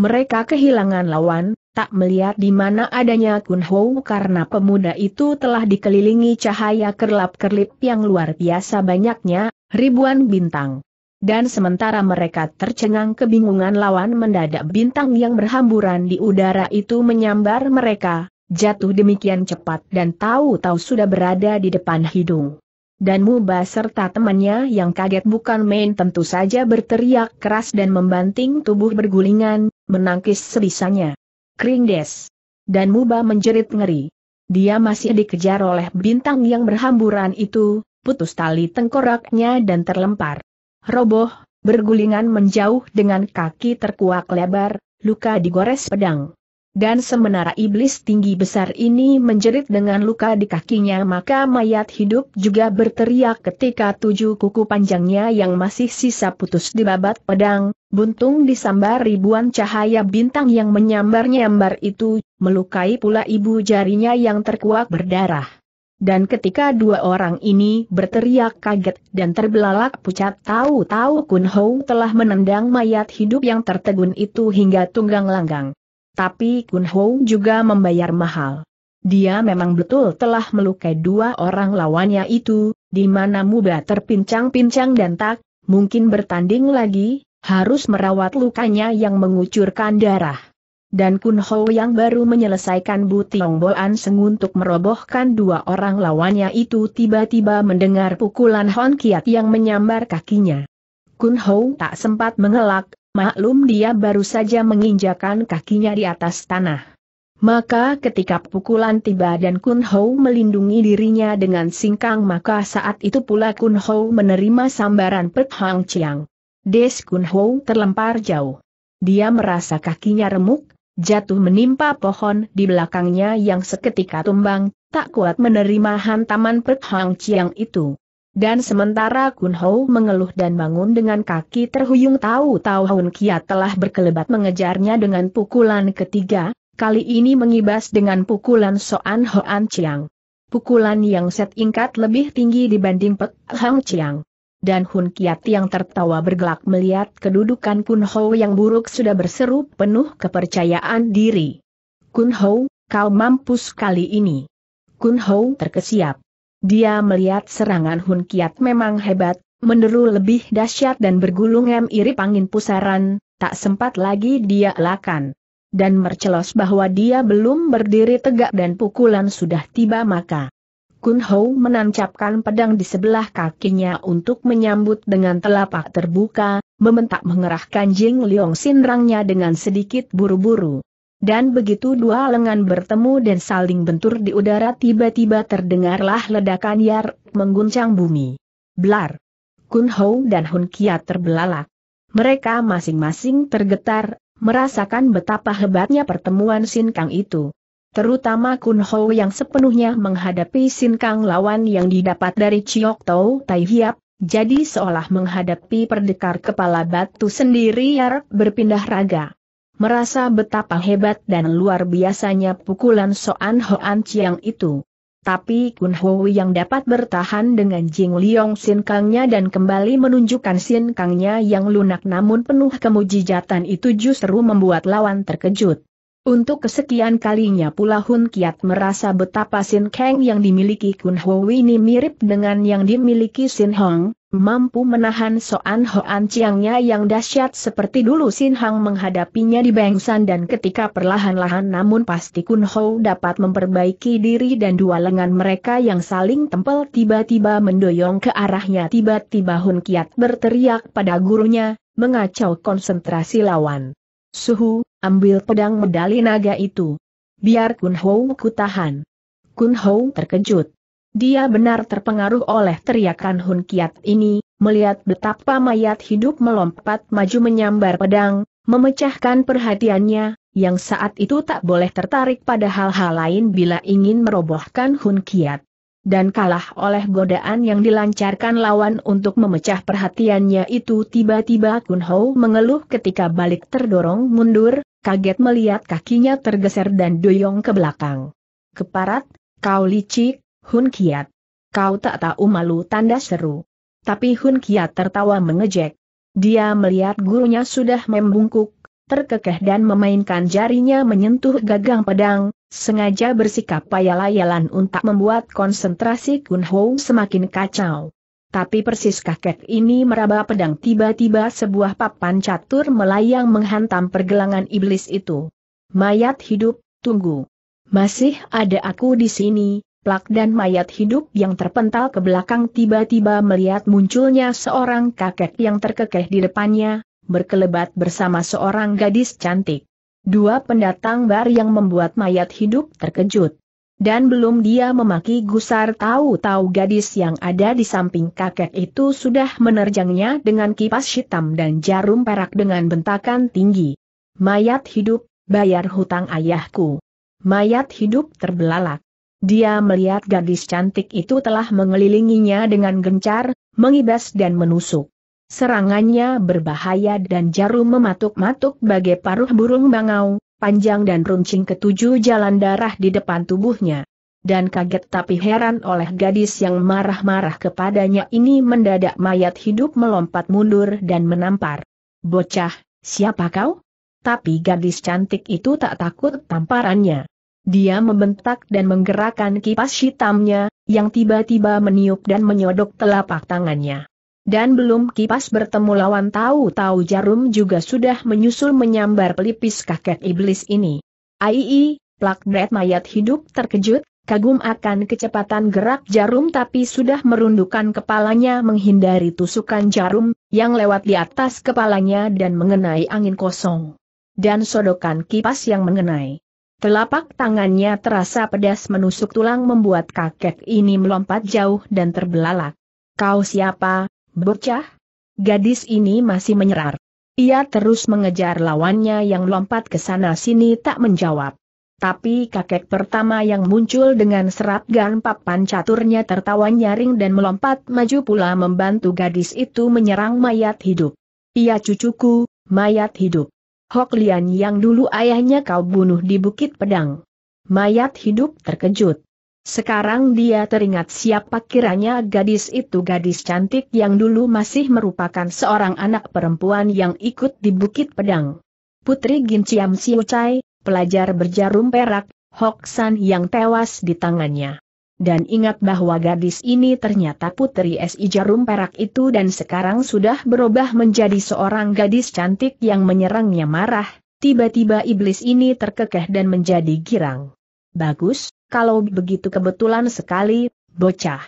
Mereka kehilangan lawan, tak melihat di mana adanya Kun Ho karena pemuda itu telah dikelilingi cahaya kerlap-kerlip yang luar biasa banyaknya, ribuan bintang. Dan sementara mereka tercengang kebingungan lawan mendadak bintang yang berhamburan di udara itu menyambar mereka, jatuh demikian cepat dan tahu-tahu sudah berada di depan hidung. Dan Muba serta temannya yang kaget bukan main tentu saja berteriak keras dan membanting tubuh bergulingan, menangkis sebisanya. Kringdes. Dan Muba menjerit ngeri. Dia masih dikejar oleh bintang yang berhamburan itu, putus tali tengkoraknya dan terlempar. Roboh, bergulingan menjauh dengan kaki terkuak lebar, luka digores pedang dan semenara iblis tinggi besar ini menjerit dengan luka di kakinya maka mayat hidup juga berteriak ketika tujuh kuku panjangnya yang masih sisa putus di babat pedang, buntung disambar ribuan cahaya bintang yang menyambar-nyambar itu, melukai pula ibu jarinya yang terkuak berdarah. Dan ketika dua orang ini berteriak kaget dan terbelalak pucat tahu-tahu Kun Hou telah menendang mayat hidup yang tertegun itu hingga tunggang langgang. Tapi Kun Ho juga membayar mahal. Dia memang betul telah melukai dua orang lawannya itu, di mana Muba terpincang-pincang dan tak mungkin bertanding lagi, harus merawat lukanya yang mengucurkan darah. Dan Kun Ho yang baru menyelesaikan buti Boan Seng untuk merobohkan dua orang lawannya itu tiba-tiba mendengar pukulan Hon Kiat yang menyambar kakinya. Kun Ho tak sempat mengelak, maklum dia baru saja menginjakan kakinya di atas tanah. Maka ketika pukulan tiba dan Kun Ho melindungi dirinya dengan singkang maka saat itu pula Kun Ho menerima sambaran Pek Hang Chiang. Des Kun Ho terlempar jauh. Dia merasa kakinya remuk, jatuh menimpa pohon di belakangnya yang seketika tumbang, tak kuat menerima hantaman Pek Hang Chiang itu. Dan sementara Kun Hou mengeluh dan bangun dengan kaki terhuyung tahu-tahu Hun Kiat telah berkelebat mengejarnya dengan pukulan ketiga, kali ini mengibas dengan pukulan Soan Hoan Chiang. Pukulan yang set ingkat lebih tinggi dibanding Pek Hang Chiang. Dan Hun Kiat yang tertawa bergelak melihat kedudukan Kun Hou yang buruk sudah berseru penuh kepercayaan diri. Kun Hou, kau mampus kali ini. Kun Hou terkesiap. Dia melihat serangan Hun Kiat memang hebat, meneru lebih dahsyat dan bergulung mirip angin pusaran, tak sempat lagi dia elakan. Dan mercelos bahwa dia belum berdiri tegak dan pukulan sudah tiba maka. Kun Hou menancapkan pedang di sebelah kakinya untuk menyambut dengan telapak terbuka, membentak mengerahkan Jing Liong Sinrangnya dengan sedikit buru-buru. Dan begitu dua lengan bertemu dan saling bentur di udara tiba-tiba terdengarlah ledakan yar mengguncang bumi. Blar! Kun Hou dan Hun Kia terbelalak. Mereka masing-masing tergetar, merasakan betapa hebatnya pertemuan Sin Kang itu. Terutama Kun Hou yang sepenuhnya menghadapi Sin Kang lawan yang didapat dari Chiok Tau Tai Hiap, jadi seolah menghadapi perdekar kepala batu sendiri Yar berpindah raga merasa betapa hebat dan luar biasanya pukulan Soan Hoan Chiang itu. Tapi Kun Hui yang dapat bertahan dengan Jing Liong Sin Kangnya dan kembali menunjukkan Sin Kangnya yang lunak namun penuh kemujijatan itu justru membuat lawan terkejut. Untuk kesekian kalinya pula Hun Kiat merasa betapa Sin Kang yang dimiliki Kun Hui ini mirip dengan yang dimiliki Sin Hong, mampu menahan Soan Hoan Chiangnya yang dahsyat seperti dulu Sin Hang menghadapinya di Bengsan dan ketika perlahan-lahan namun pasti Kun Ho dapat memperbaiki diri dan dua lengan mereka yang saling tempel tiba-tiba mendoyong ke arahnya tiba-tiba Hun Kiat berteriak pada gurunya, mengacau konsentrasi lawan. Suhu, ambil pedang medali naga itu. Biar Kun Ho ku tahan. Kun Ho terkejut. Dia benar terpengaruh oleh teriakan Hun Kiat ini, melihat betapa mayat hidup melompat maju menyambar pedang, memecahkan perhatiannya, yang saat itu tak boleh tertarik pada hal-hal lain bila ingin merobohkan Hun Kiat. Dan kalah oleh godaan yang dilancarkan lawan untuk memecah perhatiannya itu tiba-tiba Kun Ho mengeluh ketika balik terdorong mundur, kaget melihat kakinya tergeser dan doyong ke belakang. Keparat, kau licik, Hun Kiat. Kau tak tahu malu tanda seru. Tapi Hun Kiat tertawa mengejek. Dia melihat gurunya sudah membungkuk, terkekeh dan memainkan jarinya menyentuh gagang pedang, sengaja bersikap payah layalan untuk membuat konsentrasi Kun Ho semakin kacau. Tapi persis kakek ini meraba pedang tiba-tiba sebuah papan catur melayang menghantam pergelangan iblis itu. Mayat hidup, tunggu. Masih ada aku di sini, tergeplak dan mayat hidup yang terpental ke belakang tiba-tiba melihat munculnya seorang kakek yang terkekeh di depannya, berkelebat bersama seorang gadis cantik. Dua pendatang bar yang membuat mayat hidup terkejut. Dan belum dia memaki gusar tahu-tahu gadis yang ada di samping kakek itu sudah menerjangnya dengan kipas hitam dan jarum perak dengan bentakan tinggi. Mayat hidup, bayar hutang ayahku. Mayat hidup terbelalak. Dia melihat gadis cantik itu telah mengelilinginya dengan gencar, mengibas dan menusuk. Serangannya berbahaya dan jarum mematuk-matuk bagai paruh burung bangau, panjang dan runcing ketujuh jalan darah di depan tubuhnya. Dan kaget tapi heran oleh gadis yang marah-marah kepadanya ini mendadak mayat hidup melompat mundur dan menampar. Bocah, siapa kau? Tapi gadis cantik itu tak takut tamparannya. Dia membentak dan menggerakkan kipas hitamnya, yang tiba-tiba meniup dan menyodok telapak tangannya. Dan belum kipas bertemu lawan tahu-tahu jarum juga sudah menyusul menyambar pelipis kakek iblis ini. Aii, plak bret mayat hidup terkejut, kagum akan kecepatan gerak jarum tapi sudah merundukkan kepalanya menghindari tusukan jarum, yang lewat di atas kepalanya dan mengenai angin kosong. Dan sodokan kipas yang mengenai. Telapak tangannya terasa pedas menusuk tulang membuat kakek ini melompat jauh dan terbelalak. Kau siapa, bocah? Gadis ini masih menyerar. Ia terus mengejar lawannya yang lompat ke sana sini tak menjawab. Tapi kakek pertama yang muncul dengan serat papan caturnya tertawa nyaring dan melompat maju pula membantu gadis itu menyerang mayat hidup. Ia cucuku, mayat hidup. Hok Lian yang dulu ayahnya kau bunuh di Bukit Pedang. Mayat hidup terkejut. Sekarang dia teringat siapa kiranya gadis itu gadis cantik yang dulu masih merupakan seorang anak perempuan yang ikut di Bukit Pedang. Putri Ginciam Siucai, pelajar berjarum perak, Hok San yang tewas di tangannya dan ingat bahwa gadis ini ternyata putri S.I. Jarum Perak itu dan sekarang sudah berubah menjadi seorang gadis cantik yang menyerangnya marah, tiba-tiba iblis ini terkekeh dan menjadi girang. Bagus, kalau begitu kebetulan sekali, bocah.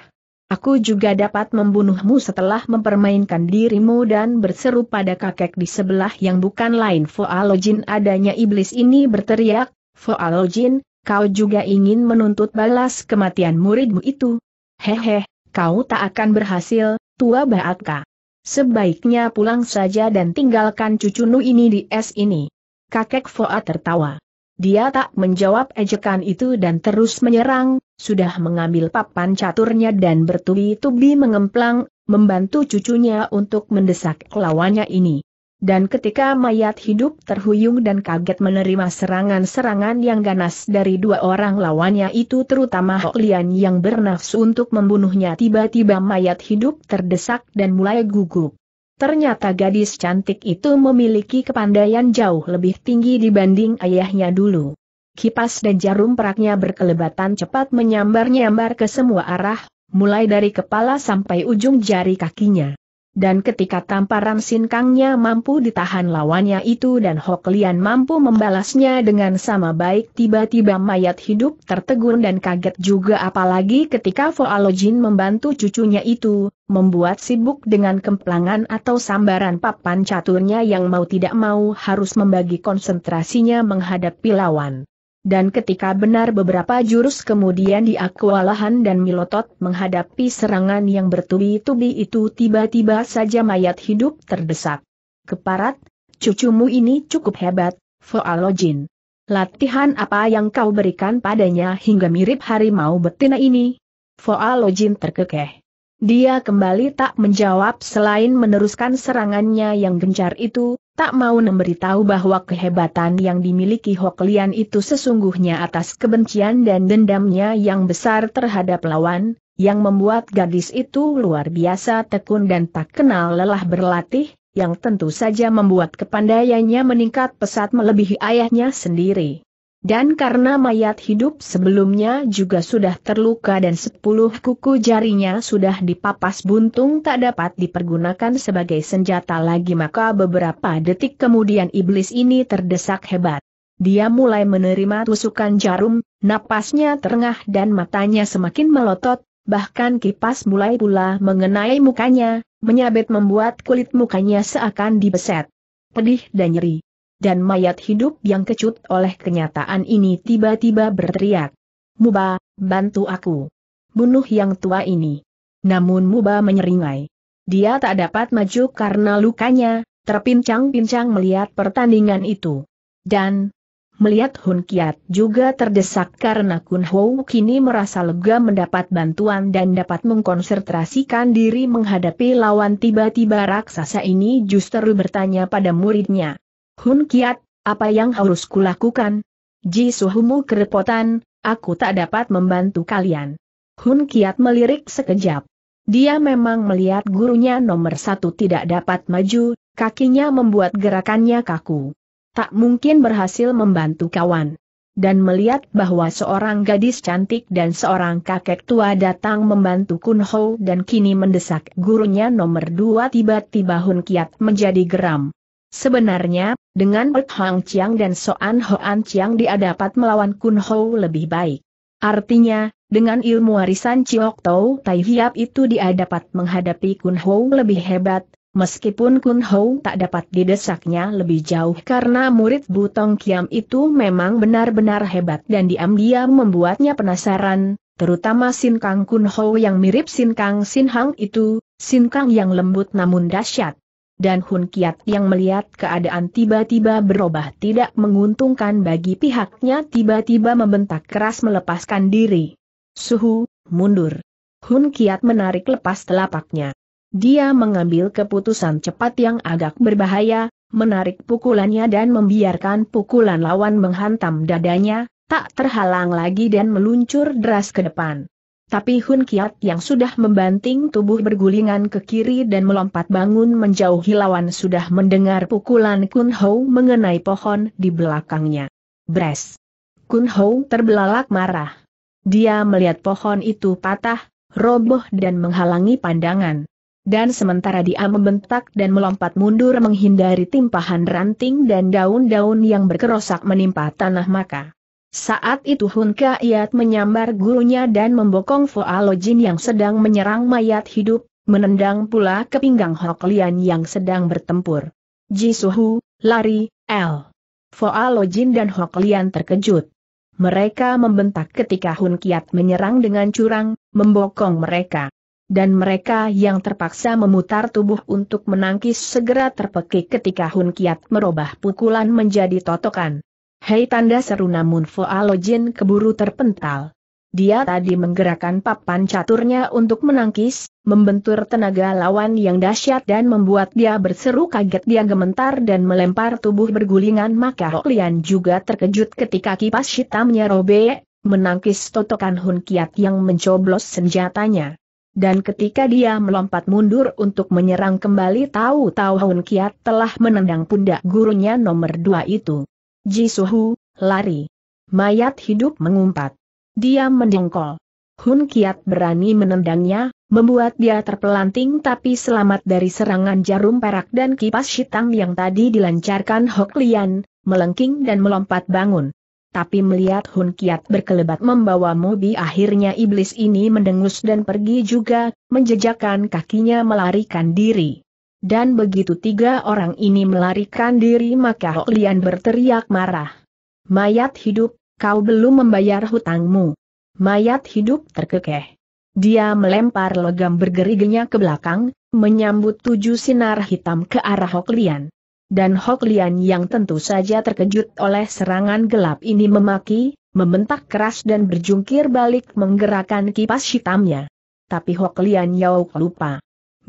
Aku juga dapat membunuhmu setelah mempermainkan dirimu dan berseru pada kakek di sebelah yang bukan lain Foalojin adanya iblis ini berteriak, Foalojin, kau juga ingin menuntut balas kematian muridmu itu? Hehe, kau tak akan berhasil, tua baatka. Sebaiknya pulang saja dan tinggalkan cucunu ini di es ini. Kakek Foa tertawa. Dia tak menjawab ejekan itu dan terus menyerang, sudah mengambil papan caturnya dan bertubi-tubi mengemplang, membantu cucunya untuk mendesak lawannya ini. Dan ketika mayat hidup terhuyung dan kaget menerima serangan-serangan yang ganas dari dua orang lawannya itu terutama Hok Lian yang bernafsu untuk membunuhnya tiba-tiba mayat hidup terdesak dan mulai gugup. Ternyata gadis cantik itu memiliki kepandaian jauh lebih tinggi dibanding ayahnya dulu. Kipas dan jarum peraknya berkelebatan cepat menyambar-nyambar ke semua arah, mulai dari kepala sampai ujung jari kakinya dan ketika tamparan sinkangnya mampu ditahan lawannya itu dan Hok Lian mampu membalasnya dengan sama baik tiba-tiba mayat hidup tertegun dan kaget juga apalagi ketika Foalojin membantu cucunya itu, membuat sibuk dengan kemplangan atau sambaran papan caturnya yang mau tidak mau harus membagi konsentrasinya menghadapi lawan. Dan ketika benar beberapa jurus kemudian dia dan milotot menghadapi serangan yang bertubi-tubi itu tiba-tiba saja mayat hidup terdesak. Keparat, cucumu ini cukup hebat, Foalojin. Latihan apa yang kau berikan padanya hingga mirip harimau betina ini? Foalojin terkekeh. Dia kembali tak menjawab selain meneruskan serangannya yang gencar itu, tak mau memberitahu bahwa kehebatan yang dimiliki Hoklian itu sesungguhnya atas kebencian dan dendamnya yang besar terhadap lawan, yang membuat gadis itu luar biasa tekun dan tak kenal lelah berlatih, yang tentu saja membuat kepandaiannya meningkat pesat melebihi ayahnya sendiri. Dan karena mayat hidup sebelumnya juga sudah terluka dan sepuluh kuku jarinya sudah dipapas buntung tak dapat dipergunakan sebagai senjata lagi maka beberapa detik kemudian iblis ini terdesak hebat. Dia mulai menerima tusukan jarum, napasnya terengah dan matanya semakin melotot, bahkan kipas mulai pula mengenai mukanya, menyabet membuat kulit mukanya seakan dibeset. Pedih dan nyeri dan mayat hidup yang kecut oleh kenyataan ini tiba-tiba berteriak. Muba, bantu aku. Bunuh yang tua ini. Namun Muba menyeringai. Dia tak dapat maju karena lukanya, terpincang-pincang melihat pertandingan itu. Dan, melihat Hun Kiat juga terdesak karena Kun Ho kini merasa lega mendapat bantuan dan dapat mengkonsentrasikan diri menghadapi lawan tiba-tiba raksasa ini justru bertanya pada muridnya. Hun Kiat, apa yang harus kulakukan? Ji Suhumu kerepotan, aku tak dapat membantu kalian. Hun Kiat melirik sekejap. Dia memang melihat gurunya nomor satu tidak dapat maju, kakinya membuat gerakannya kaku. Tak mungkin berhasil membantu kawan. Dan melihat bahwa seorang gadis cantik dan seorang kakek tua datang membantu Kun Ho dan kini mendesak gurunya nomor dua tiba-tiba Hun Kiat menjadi geram. Sebenarnya, dengan Old Hang Chiang dan Soan Hoan Chiang dia dapat melawan Kun Ho lebih baik. Artinya, dengan ilmu warisan Chiok Tau Tai Hiap itu dia dapat menghadapi Kun Ho lebih hebat, meskipun Kun Ho tak dapat didesaknya lebih jauh karena murid Butong Kiam itu memang benar-benar hebat dan diam-diam membuatnya penasaran, terutama Sin Kang Kun Ho yang mirip Sin Kang Sin Hang itu, Sin Kang yang lembut namun dahsyat dan Hun Kiat yang melihat keadaan tiba-tiba berubah tidak menguntungkan bagi pihaknya tiba-tiba membentak keras melepaskan diri. Suhu, mundur. Hun Kiat menarik lepas telapaknya. Dia mengambil keputusan cepat yang agak berbahaya, menarik pukulannya dan membiarkan pukulan lawan menghantam dadanya, tak terhalang lagi dan meluncur deras ke depan. Tapi Hun Kiat yang sudah membanting tubuh bergulingan ke kiri dan melompat bangun menjauhi lawan sudah mendengar pukulan Kun Ho mengenai pohon di belakangnya. Bres! Kun Ho terbelalak marah. Dia melihat pohon itu patah, roboh dan menghalangi pandangan. Dan sementara dia membentak dan melompat mundur menghindari timpahan ranting dan daun-daun yang berkerosak menimpa tanah maka. Saat itu Hun Kaiat menyambar gurunya dan membokong Foa Lojin yang sedang menyerang mayat hidup, menendang pula ke pinggang Hok yang sedang bertempur. Ji Jisuhu, lari, L. Foa Lojin dan Hok terkejut. Mereka membentak ketika Hun Kiat menyerang dengan curang, membokong mereka. Dan mereka yang terpaksa memutar tubuh untuk menangkis segera terpekik ketika Hun Kiat merubah pukulan menjadi totokan. Hei tanda seru namun Foalojin keburu terpental. Dia tadi menggerakkan papan caturnya untuk menangkis, membentur tenaga lawan yang dahsyat dan membuat dia berseru kaget dia gementar dan melempar tubuh bergulingan maka Hoklian juga terkejut ketika kipas hitamnya robek, menangkis totokan Hun Kiat yang mencoblos senjatanya. Dan ketika dia melompat mundur untuk menyerang kembali tahu-tahu Hun Kiat telah menendang pundak gurunya nomor dua itu. Ji Jisuhu, lari. Mayat hidup mengumpat. Dia mendengkol. Hun Kiat berani menendangnya, membuat dia terpelanting tapi selamat dari serangan jarum perak dan kipas sitang yang tadi dilancarkan Hok Lian, melengking dan melompat bangun. Tapi melihat Hun Kiat berkelebat membawa Mobi akhirnya iblis ini mendengus dan pergi juga, menjejakkan kakinya melarikan diri dan begitu tiga orang ini melarikan diri maka Hoklian berteriak marah. Mayat hidup, kau belum membayar hutangmu. Mayat hidup terkekeh. Dia melempar logam bergeriganya ke belakang, menyambut tujuh sinar hitam ke arah Hoklian. Dan Hoklian yang tentu saja terkejut oleh serangan gelap ini memaki, membentak keras dan berjungkir balik menggerakkan kipas hitamnya. Tapi Hoklian Yauk lupa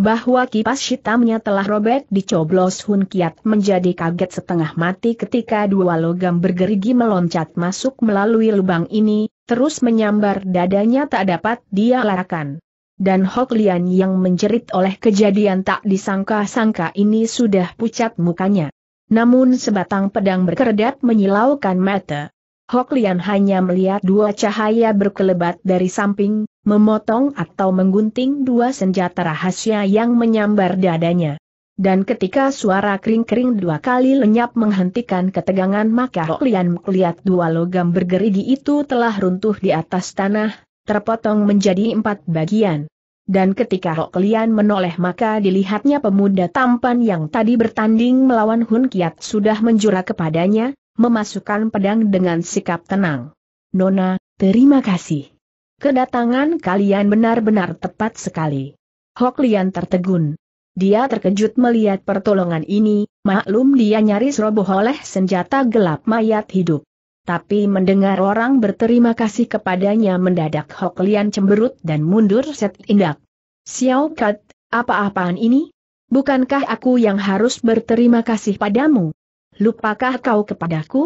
bahwa kipas hitamnya telah robek dicoblos Hun Kiat menjadi kaget setengah mati ketika dua logam bergerigi meloncat masuk melalui lubang ini, terus menyambar dadanya tak dapat dia larakan. Dan Hok Lian yang menjerit oleh kejadian tak disangka-sangka ini sudah pucat mukanya. Namun sebatang pedang berkedap menyilaukan mata. Hok Lian hanya melihat dua cahaya berkelebat dari samping, memotong atau menggunting dua senjata rahasia yang menyambar dadanya. Dan ketika suara kering-kering dua kali lenyap menghentikan ketegangan maka Hok Lian melihat dua logam bergerigi itu telah runtuh di atas tanah, terpotong menjadi empat bagian. Dan ketika Hok Lian menoleh maka dilihatnya pemuda tampan yang tadi bertanding melawan Hun Kiat sudah menjura kepadanya, memasukkan pedang dengan sikap tenang. Nona, terima kasih. Kedatangan kalian benar-benar tepat sekali. Hok Lian tertegun. Dia terkejut melihat pertolongan ini, maklum dia nyaris roboh oleh senjata gelap mayat hidup. Tapi mendengar orang berterima kasih kepadanya mendadak Hok Lian cemberut dan mundur set indak. Xiao Kat, apa-apaan ini? Bukankah aku yang harus berterima kasih padamu? Lupakah kau kepadaku?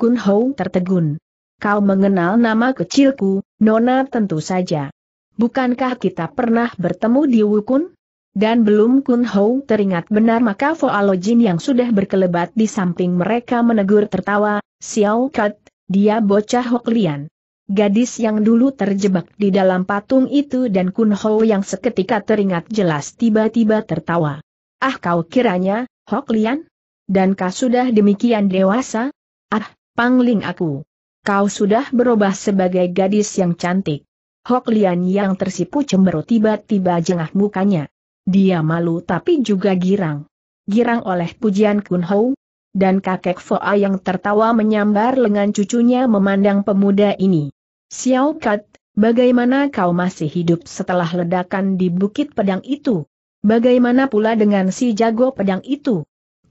Kun Hou tertegun. Kau mengenal nama kecilku, Nona tentu saja. Bukankah kita pernah bertemu di Wukun? Dan belum Kun Hou teringat benar maka Fo Jin yang sudah berkelebat di samping mereka menegur tertawa, Xiao Kat, dia bocah Hoklian. Gadis yang dulu terjebak di dalam patung itu dan Kun Hou yang seketika teringat jelas tiba-tiba tertawa. Ah kau kiranya, Hoklian? Lian? Dan kau sudah demikian dewasa? Ah, pangling aku. Kau sudah berubah sebagai gadis yang cantik. Hok Lian yang tersipu cemberut tiba-tiba jengah mukanya. Dia malu tapi juga girang. Girang oleh pujian Kun Hou, dan kakek Foa yang tertawa menyambar lengan cucunya memandang pemuda ini. Xiao Kat, bagaimana kau masih hidup setelah ledakan di bukit pedang itu? Bagaimana pula dengan si jago pedang itu?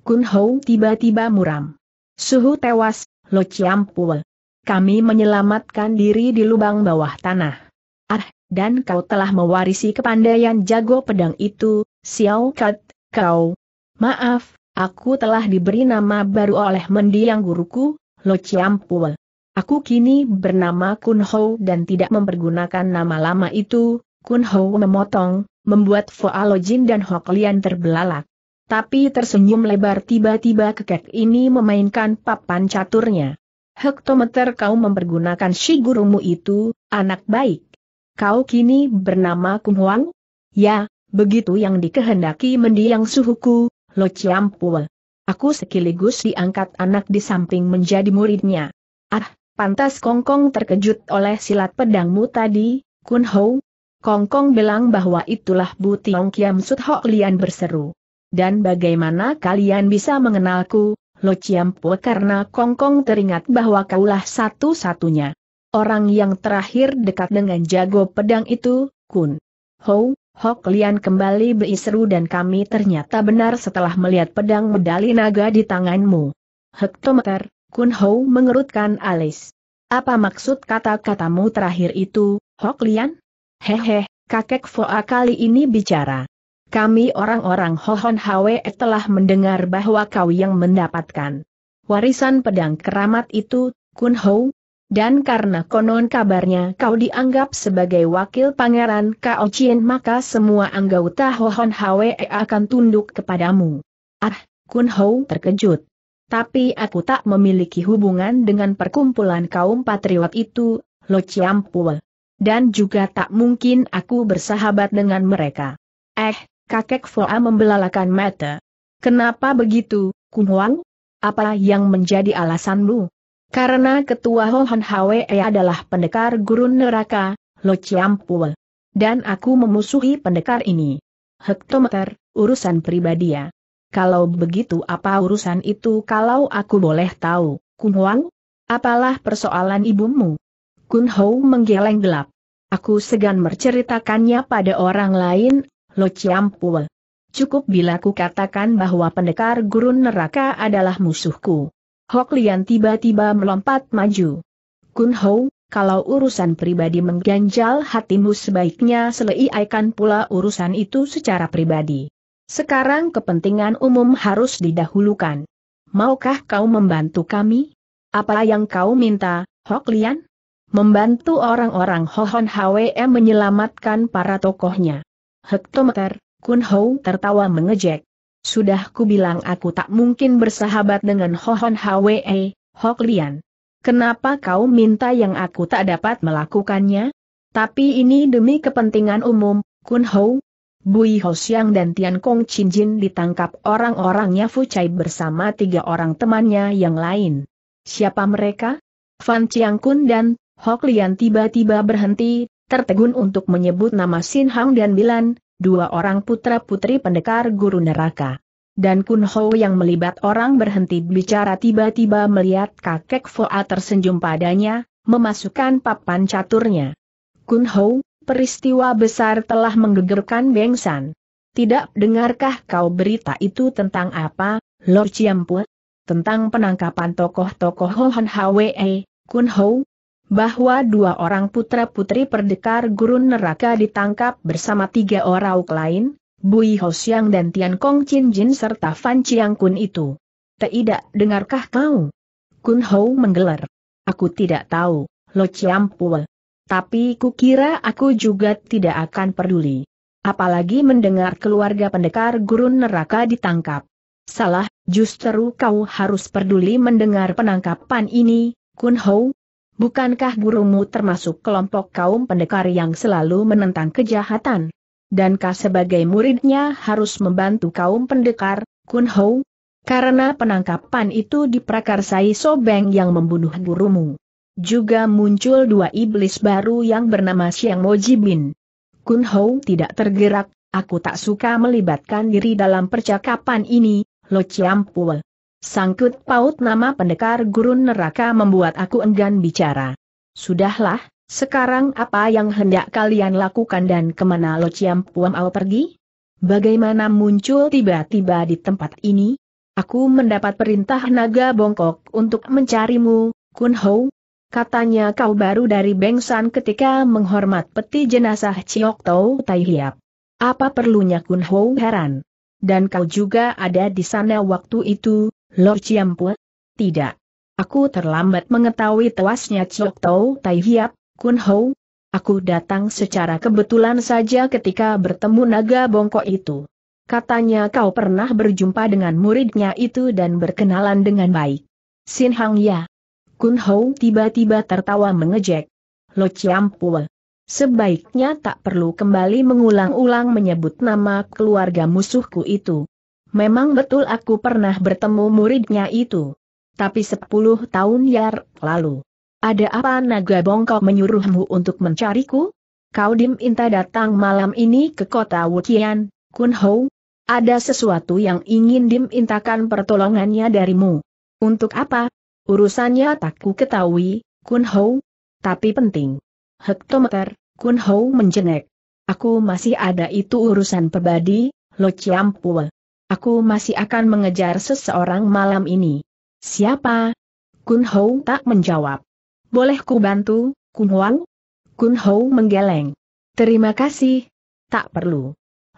Kun Hou tiba-tiba muram. Suhu tewas, Lo Chiampul. Kami menyelamatkan diri di lubang bawah tanah. Ah, dan kau telah mewarisi kepandaian jago pedang itu, Xiao Kat, kau. Maaf, aku telah diberi nama baru oleh mendiang guruku, Lo Chiampul. Aku kini bernama Kun Hou dan tidak mempergunakan nama lama itu, Kun Hou memotong, membuat Fo Alojin dan Hok Lian terbelalak tapi tersenyum lebar tiba-tiba kekek ini memainkan papan caturnya. Hektometer kau mempergunakan si gurumu itu, anak baik. Kau kini bernama Kumhuang? Ya, begitu yang dikehendaki mendiang suhuku, Lo Ciampul. Aku sekaligus diangkat anak di samping menjadi muridnya. Ah, pantas Kongkong terkejut oleh silat pedangmu tadi, Kun Hou. Kongkong bilang bahwa itulah Bu Tiong Kiam Sut Ho Lian berseru dan bagaimana kalian bisa mengenalku, Lo Chiampo karena Kongkong teringat bahwa kaulah satu-satunya. Orang yang terakhir dekat dengan jago pedang itu, Kun. Ho, Ho Lian kembali berisru dan kami ternyata benar setelah melihat pedang medali naga di tanganmu. Hektometer, Kun Ho mengerutkan alis. Apa maksud kata-katamu terakhir itu, Ho Lian? Hehe, kakek Foa kali ini bicara. Kami orang-orang Hohon Hwe telah mendengar bahwa kau yang mendapatkan warisan pedang keramat itu, Kun Ho, dan karena konon kabarnya kau dianggap sebagai wakil pangeran Kao Chien maka semua anggota Hohon Hwe akan tunduk kepadamu. Ah, Kun Ho terkejut. Tapi aku tak memiliki hubungan dengan perkumpulan kaum patriot itu, Lo Chiam Pue. Dan juga tak mungkin aku bersahabat dengan mereka. Eh, Kakek Foa membelalakan mata. Kenapa begitu, Huang? Apa yang menjadi alasanmu? Karena ketua Hohan Hwe adalah pendekar gurun neraka, Lo Chiampul. Dan aku memusuhi pendekar ini. Hektometer, urusan pribadi ya. Kalau begitu apa urusan itu kalau aku boleh tahu, Huang? Apalah persoalan ibumu? Kun Hou menggeleng gelap. Aku segan menceritakannya pada orang lain, Lo Ciampul. Cukup bila ku katakan bahwa pendekar gurun neraka adalah musuhku. Hok Lian tiba-tiba melompat maju. Kun Ho, kalau urusan pribadi mengganjal hatimu sebaiknya selesaikan pula urusan itu secara pribadi. Sekarang kepentingan umum harus didahulukan. Maukah kau membantu kami? Apa yang kau minta, Hok Lian? Membantu orang-orang Hohon HWM menyelamatkan para tokohnya. Hektometer, Kun Hou tertawa mengejek. Sudah kubilang aku tak mungkin bersahabat dengan Hohon Hwe, e, Hok Lian. Kenapa kau minta yang aku tak dapat melakukannya? Tapi ini demi kepentingan umum, Kun Hou. Bui Ho dan Tian Kong Chin Jin ditangkap orang-orangnya Fu Chai bersama tiga orang temannya yang lain. Siapa mereka? Fan Chiang Kun dan Hok Lian tiba-tiba berhenti, tertegun untuk menyebut nama Sin Hang dan Bilan, dua orang putra-putri pendekar guru neraka. Dan Kun Ho yang melibat orang berhenti bicara tiba-tiba melihat kakek Foa tersenyum padanya, memasukkan papan caturnya. Kun Ho, peristiwa besar telah menggegerkan Bengsan. Tidak dengarkah kau berita itu tentang apa, Lord Chiampu? Tentang penangkapan tokoh-tokoh Hohan Hwe, Kun Ho, bahwa dua orang putra-putri perdekar gurun neraka ditangkap bersama tiga orang lain, Bui Ho dan Tian Kong Chin Jin serta Fan Chiang Kun itu. Tidak dengarkah kau? Kun Hou menggelar. Aku tidak tahu, Lo Chiampul. Tapi kukira aku juga tidak akan peduli. Apalagi mendengar keluarga pendekar gurun neraka ditangkap. Salah, justru kau harus peduli mendengar penangkapan ini, Kun Hou bukankah gurumu termasuk kelompok kaum pendekar yang selalu menentang kejahatan? Dankah sebagai muridnya harus membantu kaum pendekar, Kun Hou? Karena penangkapan itu diprakarsai Sobeng yang membunuh gurumu. Juga muncul dua iblis baru yang bernama Xiang Mojibin. Kun Hou tidak tergerak, aku tak suka melibatkan diri dalam percakapan ini, Lo Chiampul. Sangkut paut nama pendekar gurun neraka membuat aku enggan bicara. Sudahlah, sekarang apa yang hendak kalian lakukan dan kemana Lo Ciam Puam pergi? Bagaimana muncul tiba-tiba di tempat ini? Aku mendapat perintah naga bongkok untuk mencarimu, Kun Ho. Katanya kau baru dari Bengsan ketika menghormat peti jenazah Chiok Tau Tai Hiap. Apa perlunya Kun Ho heran? Dan kau juga ada di sana waktu itu, Lord Chiampu? Tidak. Aku terlambat mengetahui tewasnya Chok Tau Tai Hiap, Kun Hou. Aku datang secara kebetulan saja ketika bertemu naga bongkok itu. Katanya kau pernah berjumpa dengan muridnya itu dan berkenalan dengan baik. Sin Hang Ya. Kun Hou tiba-tiba tertawa mengejek. Lo Chiampu. Sebaiknya tak perlu kembali mengulang-ulang menyebut nama keluarga musuhku itu. Memang betul aku pernah bertemu muridnya itu. Tapi sepuluh tahun yar lalu. Ada apa naga bongkok menyuruhmu untuk mencariku? Kau Dim Inta datang malam ini ke kota Wukian, Kunhou. Ada sesuatu yang ingin Dim Intakan pertolongannya darimu. Untuk apa? Urusannya tak ku ketahui, Kunhou. Tapi penting. Hektometer, Kunhou menjenguk. Aku masih ada itu urusan pribadi, Lo ciampuwe. Aku masih akan mengejar seseorang malam ini. Siapa? Kun Hou tak menjawab. Boleh ku bantu, Kun Wang? Kun Hou menggeleng. Terima kasih. Tak perlu.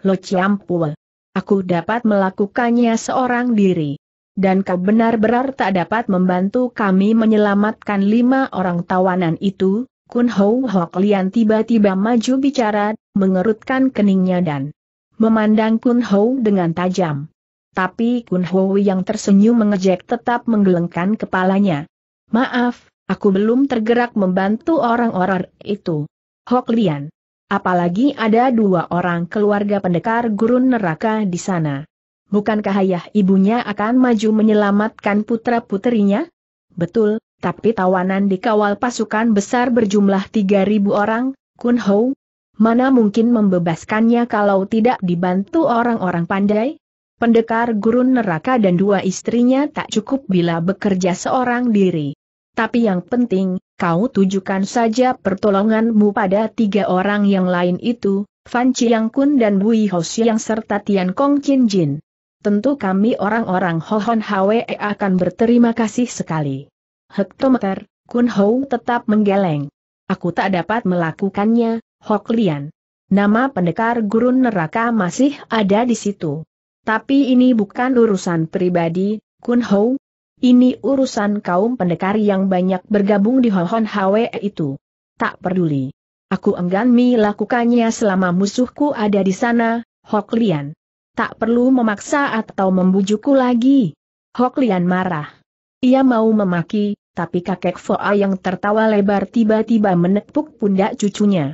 Lo Chiampue. Aku dapat melakukannya seorang diri. Dan kau benar-benar tak dapat membantu kami menyelamatkan lima orang tawanan itu, Kun Hou Hok Lian tiba-tiba maju bicara, mengerutkan keningnya dan memandang Kun Ho dengan tajam. Tapi Kun Ho yang tersenyum mengejek tetap menggelengkan kepalanya. Maaf, aku belum tergerak membantu orang-orang itu. Hok Lian. Apalagi ada dua orang keluarga pendekar gurun neraka di sana. Bukankah ayah ibunya akan maju menyelamatkan putra-puterinya? Betul, tapi tawanan dikawal pasukan besar berjumlah 3.000 orang, Kun Ho, mana mungkin membebaskannya kalau tidak dibantu orang-orang pandai? Pendekar gurun neraka dan dua istrinya tak cukup bila bekerja seorang diri. Tapi yang penting, kau tujukan saja pertolonganmu pada tiga orang yang lain itu, Fan Chiang Kun dan Bui Ho yang serta Tian Kong Chin Jin. Tentu kami orang-orang Hohon Hwe akan berterima kasih sekali. Hektometer, Kun Hou tetap menggeleng. Aku tak dapat melakukannya, Hok Lian. Nama pendekar gurun neraka masih ada di situ. Tapi ini bukan urusan pribadi, Kun Hou. Ini urusan kaum pendekar yang banyak bergabung di Hohon Hwe itu. Tak peduli. Aku enggan melakukannya selama musuhku ada di sana, Hok Lian. Tak perlu memaksa atau membujukku lagi. Hok Lian marah. Ia mau memaki, tapi kakek Foa yang tertawa lebar tiba-tiba menepuk pundak cucunya.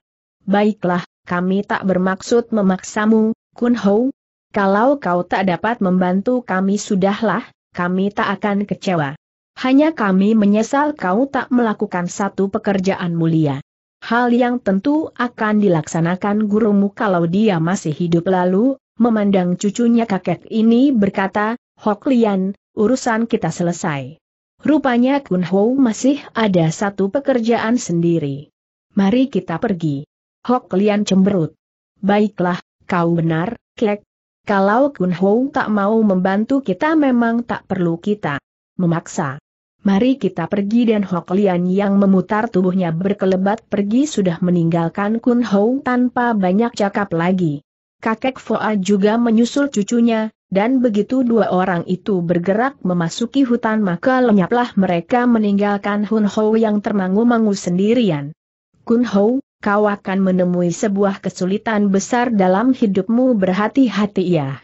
Baiklah, kami tak bermaksud memaksamu, Kun Hou. Kalau kau tak dapat membantu kami sudahlah, kami tak akan kecewa. Hanya kami menyesal kau tak melakukan satu pekerjaan mulia. Hal yang tentu akan dilaksanakan gurumu kalau dia masih hidup lalu, memandang cucunya kakek ini berkata, Hok Lian, urusan kita selesai. Rupanya Kun Ho masih ada satu pekerjaan sendiri. Mari kita pergi. Hok Lian cemberut. Baiklah, kau benar, Klek. Kalau Kun Hou tak mau membantu kita memang tak perlu kita memaksa. Mari kita pergi dan Hok Lian yang memutar tubuhnya berkelebat pergi sudah meninggalkan Kun Hou tanpa banyak cakap lagi. Kakek Foa juga menyusul cucunya, dan begitu dua orang itu bergerak memasuki hutan maka lenyaplah mereka meninggalkan Hun Hou yang termangu-mangu sendirian. Kun Hou, kau akan menemui sebuah kesulitan besar dalam hidupmu berhati-hati ya.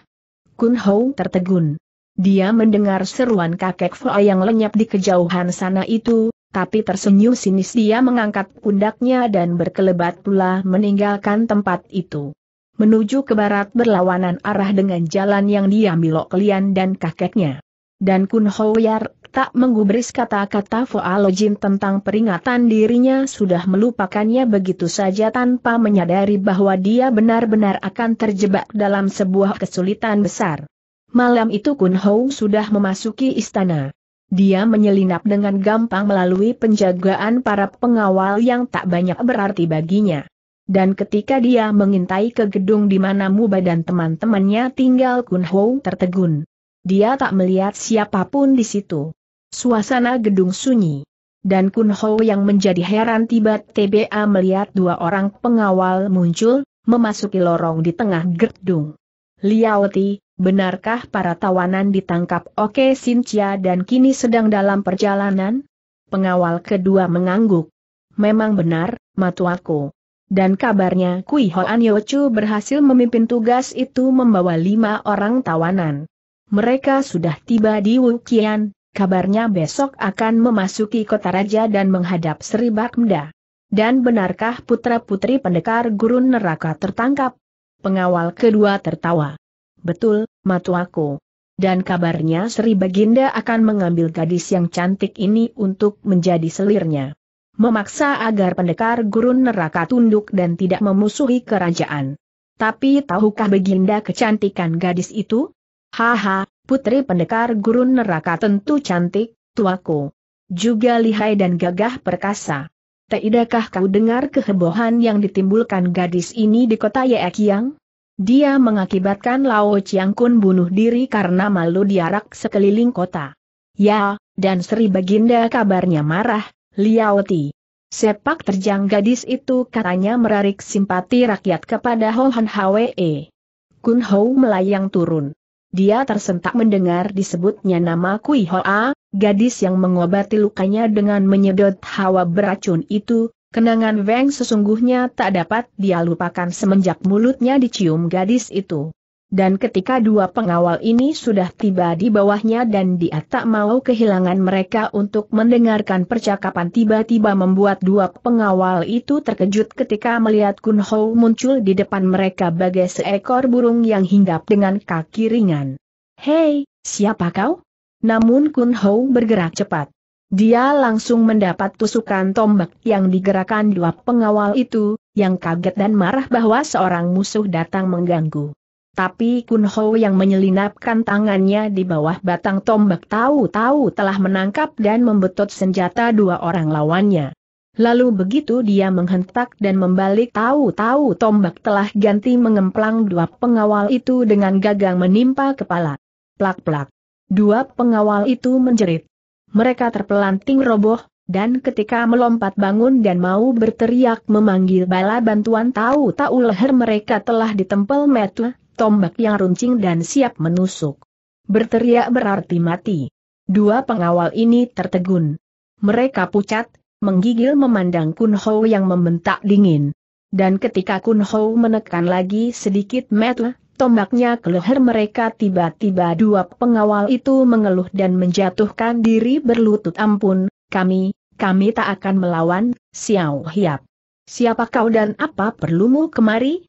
Kun Hou tertegun. Dia mendengar seruan kakek Fua yang lenyap di kejauhan sana itu, tapi tersenyum sinis dia mengangkat pundaknya dan berkelebat pula meninggalkan tempat itu. Menuju ke barat berlawanan arah dengan jalan yang diambil Lian dan kakeknya. Dan Kun Hoyar tak menggubris kata-kata Foalo Jin tentang peringatan dirinya sudah melupakannya begitu saja tanpa menyadari bahwa dia benar-benar akan terjebak dalam sebuah kesulitan besar. Malam itu Kun Hou sudah memasuki istana. Dia menyelinap dengan gampang melalui penjagaan para pengawal yang tak banyak berarti baginya. Dan ketika dia mengintai ke gedung di mana Muba dan teman-temannya tinggal Kun Hou tertegun. Dia tak melihat siapapun di situ. Suasana gedung sunyi. Dan Kun Ho yang menjadi heran tiba-tiba melihat dua orang pengawal muncul, memasuki lorong di tengah gedung. Liaoti, benarkah para tawanan ditangkap Oke Chia dan kini sedang dalam perjalanan? Pengawal kedua mengangguk. Memang benar, matuaku. Dan kabarnya Kui Hoan Yochu berhasil memimpin tugas itu membawa lima orang tawanan mereka sudah tiba di Wukian, kabarnya besok akan memasuki kota raja dan menghadap Sri Bakmda. Dan benarkah putra-putri pendekar gurun neraka tertangkap? Pengawal kedua tertawa. Betul, matuaku. Dan kabarnya Sri Baginda akan mengambil gadis yang cantik ini untuk menjadi selirnya. Memaksa agar pendekar gurun neraka tunduk dan tidak memusuhi kerajaan. Tapi tahukah Baginda kecantikan gadis itu? Haha, putri pendekar gurun neraka tentu cantik, tuaku. Juga lihai dan gagah perkasa. Tidakkah kau dengar kehebohan yang ditimbulkan gadis ini di kota Yeekyang? Dia mengakibatkan Lao Chiang Kun bunuh diri karena malu diarak sekeliling kota. Ya, dan Sri Baginda kabarnya marah, Liao Ti. Sepak terjang gadis itu katanya merarik simpati rakyat kepada Ho Han Hwe. Kun Hou melayang turun. Dia tersentak mendengar disebutnya nama Kui Hoa, gadis yang mengobati lukanya dengan menyedot hawa beracun itu, kenangan Weng sesungguhnya tak dapat dia lupakan semenjak mulutnya dicium gadis itu. Dan ketika dua pengawal ini sudah tiba di bawahnya dan dia tak mau kehilangan mereka untuk mendengarkan percakapan tiba-tiba membuat dua pengawal itu terkejut ketika melihat Kun Ho muncul di depan mereka bagai seekor burung yang hinggap dengan kaki ringan. Hei, siapa kau? Namun Kun Ho bergerak cepat. Dia langsung mendapat tusukan tombak yang digerakkan dua pengawal itu, yang kaget dan marah bahwa seorang musuh datang mengganggu tapi Kun Ho yang menyelinapkan tangannya di bawah batang tombak tahu-tahu telah menangkap dan membetot senjata dua orang lawannya. Lalu begitu dia menghentak dan membalik tahu-tahu tombak telah ganti mengemplang dua pengawal itu dengan gagang menimpa kepala. Plak-plak. Dua pengawal itu menjerit. Mereka terpelanting roboh, dan ketika melompat bangun dan mau berteriak memanggil bala bantuan tahu-tahu leher mereka telah ditempel metu tombak yang runcing dan siap menusuk. Berteriak berarti mati. Dua pengawal ini tertegun. Mereka pucat, menggigil memandang Kun Ho yang membentak dingin. Dan ketika Kun Ho menekan lagi sedikit metel, tombaknya ke leher mereka tiba-tiba dua pengawal itu mengeluh dan menjatuhkan diri berlutut ampun, kami, kami tak akan melawan, Xiao Hiap. Siapa kau dan apa perlumu kemari?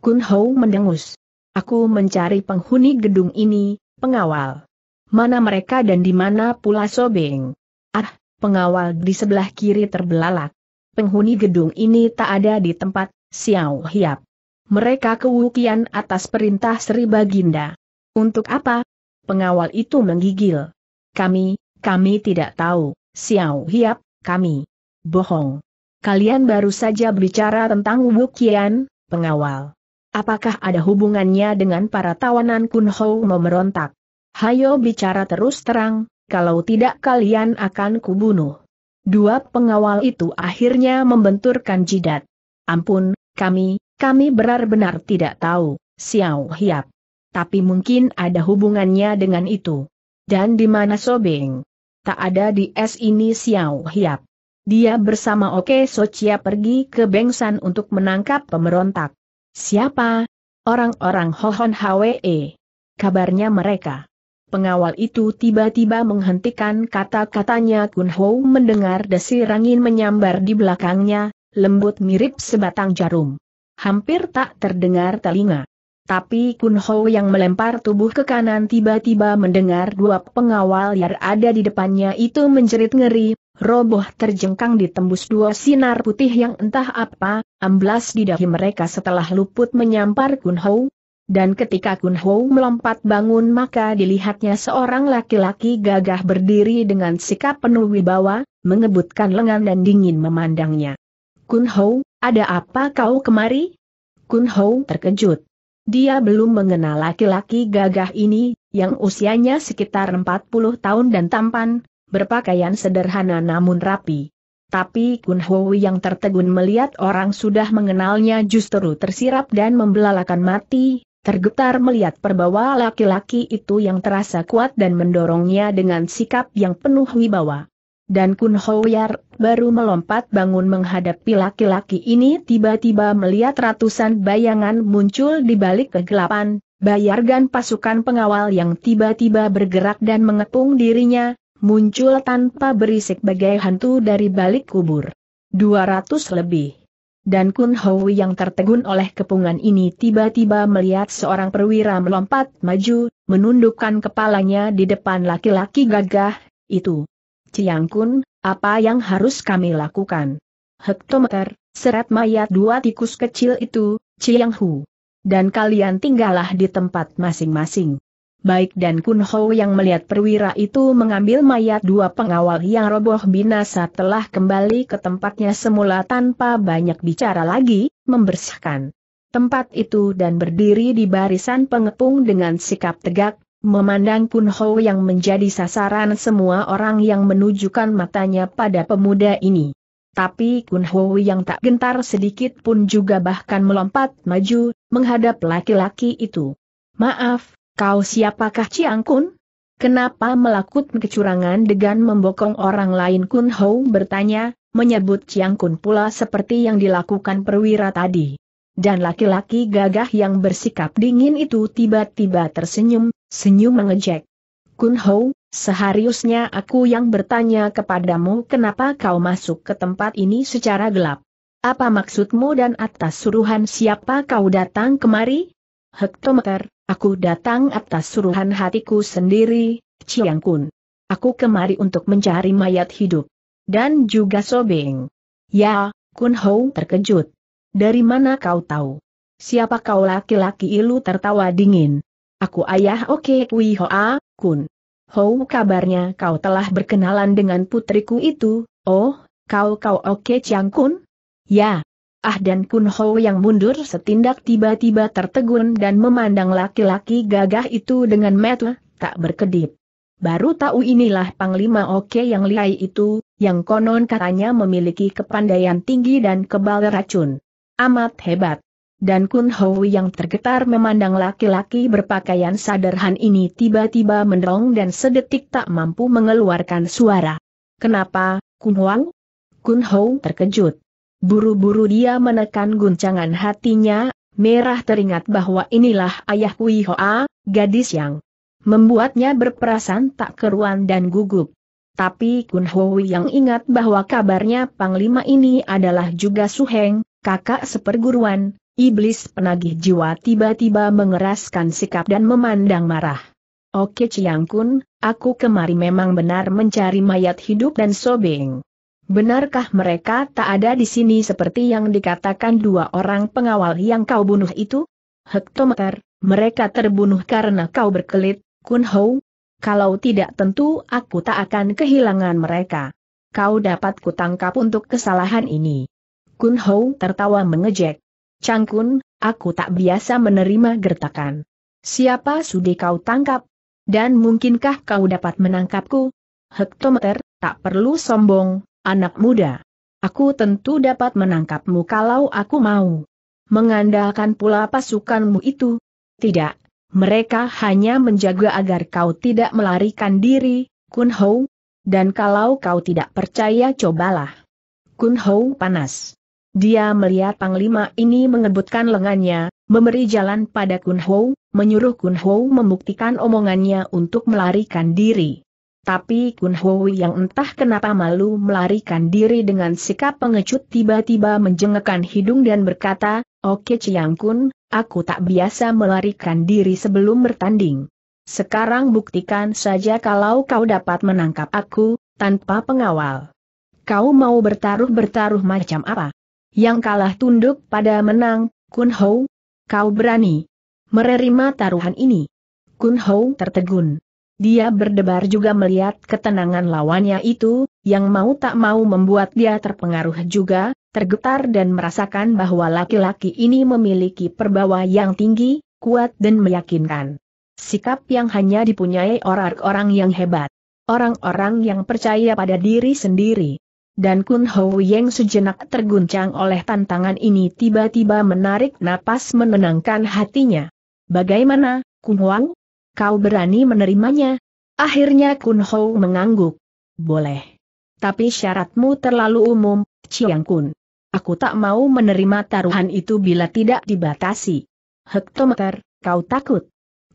Kun Ho mendengus. Aku mencari penghuni gedung ini, pengawal. Mana mereka dan di mana pula Sobeng? Ah, pengawal di sebelah kiri terbelalak. Penghuni gedung ini tak ada di tempat, Xiao Hiap. Mereka kewukian atas perintah Sri Baginda. Untuk apa? Pengawal itu menggigil. Kami, kami tidak tahu, Xiao Hiap, kami. Bohong. Kalian baru saja bicara tentang Wukian, pengawal. Apakah ada hubungannya dengan para tawanan Kunho memerontak? Hayo bicara terus terang, kalau tidak kalian akan kubunuh. Dua pengawal itu akhirnya membenturkan jidat. Ampun, kami, kami benar-benar tidak tahu, Xiao Hiap. Tapi mungkin ada hubungannya dengan itu. Dan di mana Sobeng? Tak ada di es ini Xiao Hiap. Dia bersama Oke Socia pergi ke Bengsan untuk menangkap pemberontak. Siapa? Orang-orang Hohon Hwe. Kabarnya mereka. Pengawal itu tiba-tiba menghentikan kata-katanya Kun Ho mendengar desir angin menyambar di belakangnya, lembut mirip sebatang jarum. Hampir tak terdengar telinga. Tapi Kun Ho yang melempar tubuh ke kanan tiba-tiba mendengar dua pengawal yang ada di depannya itu menjerit ngeri, roboh terjengkang ditembus dua sinar putih yang entah apa, amblas di dahi mereka setelah luput menyampar Kun Ho. Dan ketika Kun Ho melompat bangun maka dilihatnya seorang laki-laki gagah berdiri dengan sikap penuh wibawa, mengebutkan lengan dan dingin memandangnya. Kun Ho, ada apa kau kemari? Kun Ho terkejut. Dia belum mengenal laki-laki gagah ini, yang usianya sekitar 40 tahun dan tampan, berpakaian sederhana namun rapi. Tapi Kun Hui yang tertegun melihat orang sudah mengenalnya justru tersirap dan membelalakan mati, tergetar melihat perbawa laki-laki itu yang terasa kuat dan mendorongnya dengan sikap yang penuh wibawa. Dan Kun Houyar baru melompat bangun menghadapi laki-laki ini tiba-tiba melihat ratusan bayangan muncul di balik kegelapan, bayargan pasukan pengawal yang tiba-tiba bergerak dan mengepung dirinya, muncul tanpa berisik bagai hantu dari balik kubur. 200 lebih. Dan Kun Hou yang tertegun oleh kepungan ini tiba-tiba melihat seorang perwira melompat maju, menundukkan kepalanya di depan laki-laki gagah, itu. Ciang Kun, apa yang harus kami lakukan? Hektometer, seret mayat dua tikus kecil itu, Ciang Hu. Dan kalian tinggallah di tempat masing-masing. Baik dan Kunho yang melihat perwira itu mengambil mayat dua pengawal yang roboh binasa telah kembali ke tempatnya semula tanpa banyak bicara lagi, membersihkan tempat itu dan berdiri di barisan pengepung dengan sikap tegak, memandang Kunho yang menjadi sasaran semua orang yang menunjukkan matanya pada pemuda ini. Tapi Kun Ho yang tak gentar sedikit pun juga bahkan melompat maju, menghadap laki-laki itu. Maaf, Kau siapakah Ciang Kun? Kenapa melakukan kecurangan dengan membokong orang lain Kun Hou bertanya, menyebut Ciang Kun pula seperti yang dilakukan perwira tadi. Dan laki-laki gagah yang bersikap dingin itu tiba-tiba tersenyum, senyum mengejek. Kun Hou, seharusnya aku yang bertanya kepadamu kenapa kau masuk ke tempat ini secara gelap. Apa maksudmu dan atas suruhan siapa kau datang kemari? Hektometer, Aku datang atas suruhan hatiku sendiri, Chiang Kun. Aku kemari untuk mencari mayat hidup. Dan juga Sobeng. Ya, Kun Hou terkejut. Dari mana kau tahu? Siapa kau laki-laki ilu tertawa dingin? Aku ayah Oke Kui Hoa, Kun. Hou kabarnya kau telah berkenalan dengan putriku itu, oh, kau kau Oke Chiang Kun? Ya, Ah dan Kun Ho yang mundur setindak tiba-tiba tertegun dan memandang laki-laki gagah itu dengan metu, tak berkedip. Baru tahu inilah Panglima Oke yang lihai itu, yang konon katanya memiliki kepandaian tinggi dan kebal racun. Amat hebat. Dan Kun Ho yang tergetar memandang laki-laki berpakaian sadarhan ini tiba-tiba mendong dan sedetik tak mampu mengeluarkan suara. Kenapa, Kun Wang? Kun Ho terkejut. Buru-buru dia menekan guncangan hatinya, merah teringat bahwa inilah ayah Kui Hoa, gadis yang membuatnya berperasaan tak keruan dan gugup. Tapi Kun Hui yang ingat bahwa kabarnya Panglima ini adalah juga Suheng, kakak seperguruan, iblis penagih jiwa tiba-tiba mengeraskan sikap dan memandang marah. Oke Chiang Kun, aku kemari memang benar mencari mayat hidup dan Sobeng. Benarkah mereka tak ada di sini seperti yang dikatakan dua orang pengawal yang kau bunuh itu? Hektometer, mereka terbunuh karena kau berkelit, Kun Hou. Kalau tidak tentu aku tak akan kehilangan mereka. Kau dapat kutangkap untuk kesalahan ini. Kun Hou tertawa mengejek. Cangkun, aku tak biasa menerima gertakan. Siapa sudi kau tangkap? Dan mungkinkah kau dapat menangkapku? Hektometer, tak perlu sombong, Anak muda. Aku tentu dapat menangkapmu kalau aku mau. Mengandalkan pula pasukanmu itu. Tidak, mereka hanya menjaga agar kau tidak melarikan diri, Kun Hou. Dan kalau kau tidak percaya cobalah. Kun Hou panas. Dia melihat Panglima ini mengebutkan lengannya, memberi jalan pada Kun Hou, menyuruh Kun Hou membuktikan omongannya untuk melarikan diri. Tapi Kun Hui yang entah kenapa malu melarikan diri dengan sikap pengecut tiba-tiba menjengekkan hidung dan berkata, Oke Chiang Kun, aku tak biasa melarikan diri sebelum bertanding. Sekarang buktikan saja kalau kau dapat menangkap aku, tanpa pengawal. Kau mau bertaruh-bertaruh macam apa? Yang kalah tunduk pada menang, Kun Hou? Kau berani mererima taruhan ini? Kun Hou tertegun. Dia berdebar juga melihat ketenangan lawannya itu, yang mau tak mau membuat dia terpengaruh juga, tergetar dan merasakan bahwa laki-laki ini memiliki perbawa yang tinggi, kuat dan meyakinkan. Sikap yang hanya dipunyai orang-orang yang hebat. Orang-orang yang percaya pada diri sendiri. Dan Kun Ho yang sejenak terguncang oleh tantangan ini tiba-tiba menarik napas menenangkan hatinya. Bagaimana, Kun Wang? Kau berani menerimanya? Akhirnya Kun Hou mengangguk. Boleh. Tapi syaratmu terlalu umum, Chiang Kun. Aku tak mau menerima taruhan itu bila tidak dibatasi. Hektometer, kau takut.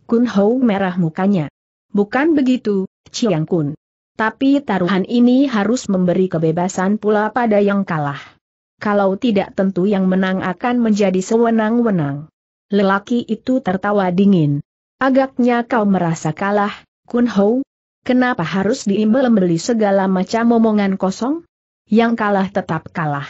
Kun Hou merah mukanya. Bukan begitu, Chiang Kun. Tapi taruhan ini harus memberi kebebasan pula pada yang kalah. Kalau tidak tentu yang menang akan menjadi sewenang-wenang. Lelaki itu tertawa dingin. Agaknya kau merasa kalah, Kun Hou? Kenapa harus diimbel-imbeli segala macam omongan kosong? Yang kalah tetap kalah.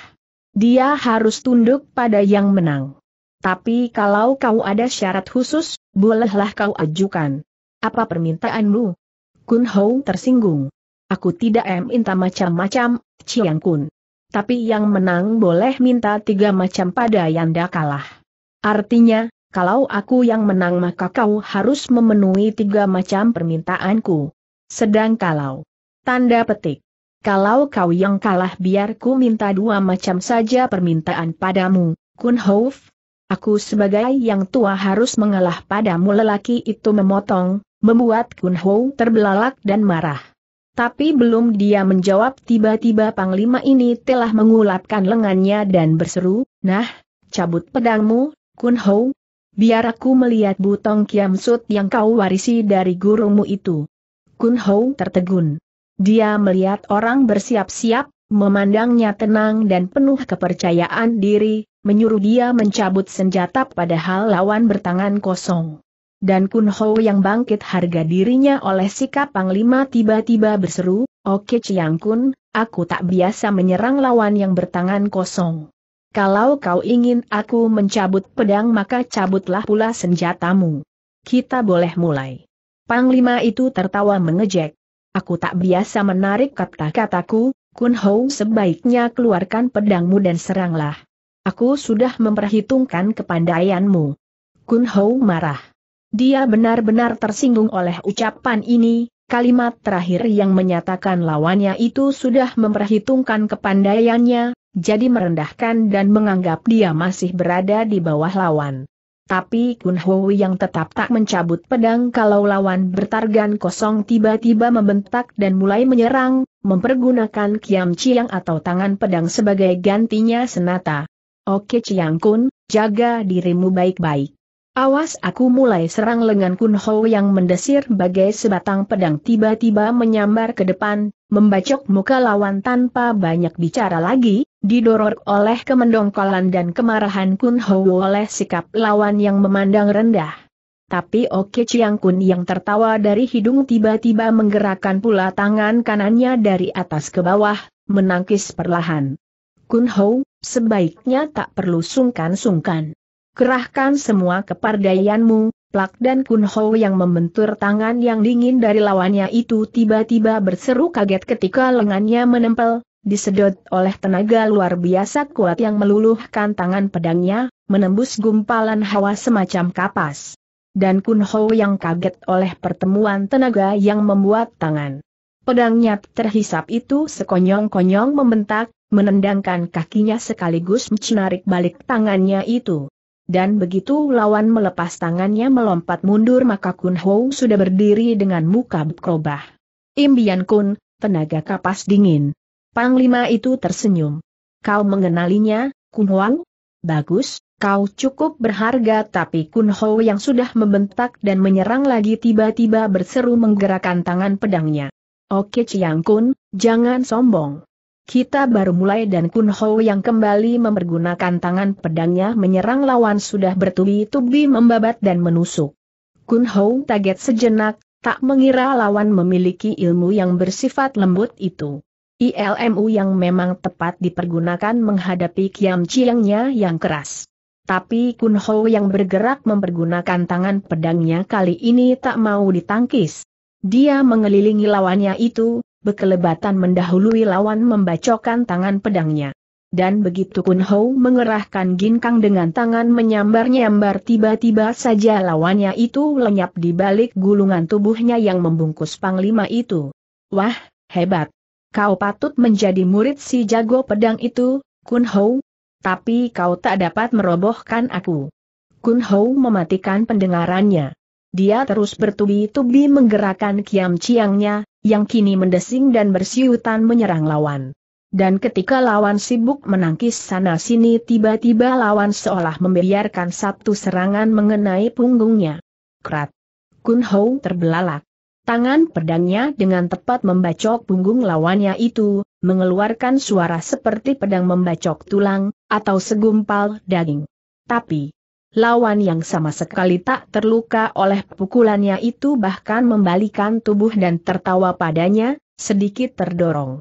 Dia harus tunduk pada yang menang. Tapi kalau kau ada syarat khusus, bolehlah kau ajukan. Apa permintaanmu? Kun Hou tersinggung. Aku tidak minta macam-macam, Chiang Kun. Tapi yang menang boleh minta tiga macam pada yang kalah. Artinya, kalau aku yang menang maka kau harus memenuhi tiga macam permintaanku. Sedang kalau. Tanda petik. Kalau kau yang kalah biar ku minta dua macam saja permintaan padamu, Kunhof. Aku sebagai yang tua harus mengalah padamu lelaki itu memotong, membuat Kunhof terbelalak dan marah. Tapi belum dia menjawab tiba-tiba Panglima ini telah mengulapkan lengannya dan berseru, Nah, cabut pedangmu, Kunhof, Biar aku melihat butong kiam sut yang kau warisi dari gurumu itu. Kun Hou tertegun. Dia melihat orang bersiap-siap, memandangnya tenang dan penuh kepercayaan diri, menyuruh dia mencabut senjata padahal lawan bertangan kosong. Dan Kun Ho yang bangkit harga dirinya oleh sikap Panglima tiba-tiba berseru, Oke Chiang Kun, aku tak biasa menyerang lawan yang bertangan kosong. Kalau kau ingin aku mencabut pedang maka cabutlah pula senjatamu. Kita boleh mulai. Panglima itu tertawa mengejek. Aku tak biasa menarik kata-kataku, Kun Hou sebaiknya keluarkan pedangmu dan seranglah. Aku sudah memperhitungkan kepandaianmu. Kun Hou marah. Dia benar-benar tersinggung oleh ucapan ini, kalimat terakhir yang menyatakan lawannya itu sudah memperhitungkan kepandaiannya, jadi merendahkan dan menganggap dia masih berada di bawah lawan. Tapi Kun Hui yang tetap tak mencabut pedang kalau lawan bertargan kosong tiba-tiba membentak dan mulai menyerang, mempergunakan Kiam Chiang atau tangan pedang sebagai gantinya senata. Oke Chiang Kun, jaga dirimu baik-baik. Awas aku mulai serang lengan Kun Ho yang mendesir bagai sebatang pedang tiba-tiba menyambar ke depan, membacok muka lawan tanpa banyak bicara lagi, Didorong oleh kemendongkolan dan kemarahan Kun Ho oleh sikap lawan yang memandang rendah. Tapi Oke Chiang Kun yang tertawa dari hidung tiba-tiba menggerakkan pula tangan kanannya dari atas ke bawah, menangkis perlahan. Kun Ho, sebaiknya tak perlu sungkan-sungkan. Kerahkan semua kepardaianmu, Plak dan Ho yang membentur tangan yang dingin dari lawannya itu tiba-tiba berseru kaget ketika lengannya menempel, disedot oleh tenaga luar biasa kuat yang meluluhkan tangan pedangnya, menembus gumpalan hawa semacam kapas. Dan Ho yang kaget oleh pertemuan tenaga yang membuat tangan pedangnya terhisap itu sekonyong-konyong membentak, menendangkan kakinya sekaligus mencenarik balik tangannya itu dan begitu lawan melepas tangannya melompat mundur maka Kun Ho sudah berdiri dengan muka berkerobah. Imbian Kun, tenaga kapas dingin. Panglima itu tersenyum. Kau mengenalinya, Kun Huang? Bagus, kau cukup berharga tapi Kun Ho yang sudah membentak dan menyerang lagi tiba-tiba berseru menggerakkan tangan pedangnya. Oke Chiang Kun, jangan sombong. Kita baru mulai dan Kun Ho yang kembali mempergunakan tangan pedangnya menyerang lawan sudah bertubi-tubi membabat dan menusuk. Kun Ho target sejenak, tak mengira lawan memiliki ilmu yang bersifat lembut itu. ILMU yang memang tepat dipergunakan menghadapi Kiam Chiangnya yang keras. Tapi Kun Ho yang bergerak mempergunakan tangan pedangnya kali ini tak mau ditangkis. Dia mengelilingi lawannya itu, bekelebatan mendahului lawan membacokkan tangan pedangnya. Dan begitu Kun Ho mengerahkan ginkang dengan tangan menyambar-nyambar tiba-tiba saja lawannya itu lenyap di balik gulungan tubuhnya yang membungkus panglima itu. Wah, hebat. Kau patut menjadi murid si jago pedang itu, Kun Ho. Tapi kau tak dapat merobohkan aku. Kun Ho mematikan pendengarannya. Dia terus bertubi-tubi menggerakkan kiam ciangnya, yang kini mendesing dan bersiutan menyerang lawan. Dan ketika lawan sibuk menangkis sana-sini tiba-tiba lawan seolah membiarkan satu serangan mengenai punggungnya. Krat. Kun Hou terbelalak. Tangan pedangnya dengan tepat membacok punggung lawannya itu, mengeluarkan suara seperti pedang membacok tulang, atau segumpal daging. Tapi, lawan yang sama sekali tak terluka oleh pukulannya itu bahkan membalikan tubuh dan tertawa padanya, sedikit terdorong.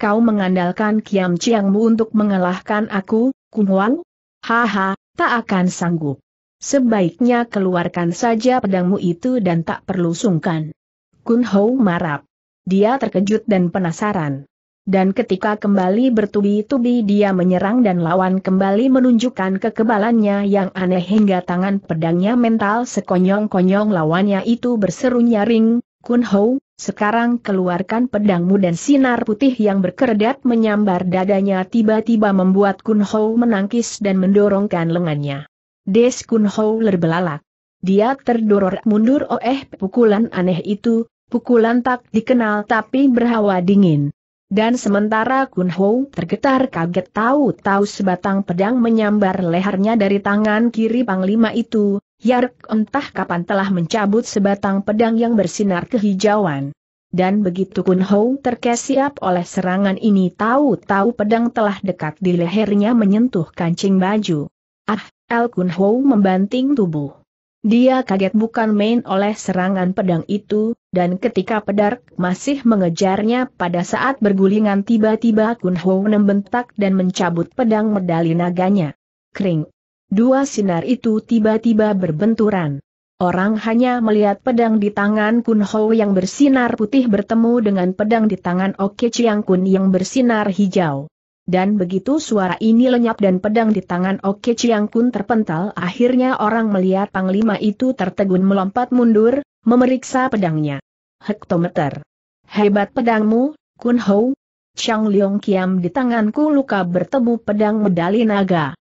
Kau mengandalkan Kiam Chiangmu untuk mengalahkan aku, Kumwang? Haha, tak akan sanggup. Sebaiknya keluarkan saja pedangmu itu dan tak perlu sungkan. Kun Hou marap. Dia terkejut dan penasaran dan ketika kembali bertubi-tubi dia menyerang dan lawan kembali menunjukkan kekebalannya yang aneh hingga tangan pedangnya mental sekonyong-konyong lawannya itu berseru nyaring, Kun Ho, sekarang keluarkan pedangmu dan sinar putih yang berkerdat menyambar dadanya tiba-tiba membuat Kun Ho menangkis dan mendorongkan lengannya. Des Kun Ho lerbelalak. Dia terdoror mundur oleh oh, pukulan aneh itu, pukulan tak dikenal tapi berhawa dingin. Dan sementara Kun Ho tergetar kaget tahu-tahu sebatang pedang menyambar lehernya dari tangan kiri Panglima itu, Yark entah kapan telah mencabut sebatang pedang yang bersinar kehijauan. Dan begitu Kun Ho terkesiap oleh serangan ini tahu-tahu pedang telah dekat di lehernya menyentuh kancing baju. Ah, El Kun Ho membanting tubuh. Dia kaget bukan main oleh serangan pedang itu, dan ketika pedar masih mengejarnya pada saat bergulingan tiba-tiba Kun Ho membentak dan mencabut pedang medali naganya. Kring. Dua sinar itu tiba-tiba berbenturan. Orang hanya melihat pedang di tangan Kun Ho yang bersinar putih bertemu dengan pedang di tangan Oke Chiang Kun yang bersinar hijau. Dan begitu suara ini lenyap dan pedang di tangan Oke Chiang Kun terpental akhirnya orang melihat Panglima itu tertegun melompat mundur, memeriksa pedangnya. Hektometer. Hebat pedangmu, Kun Hou. Chang Leong Kiam di tanganku luka bertemu pedang medali naga.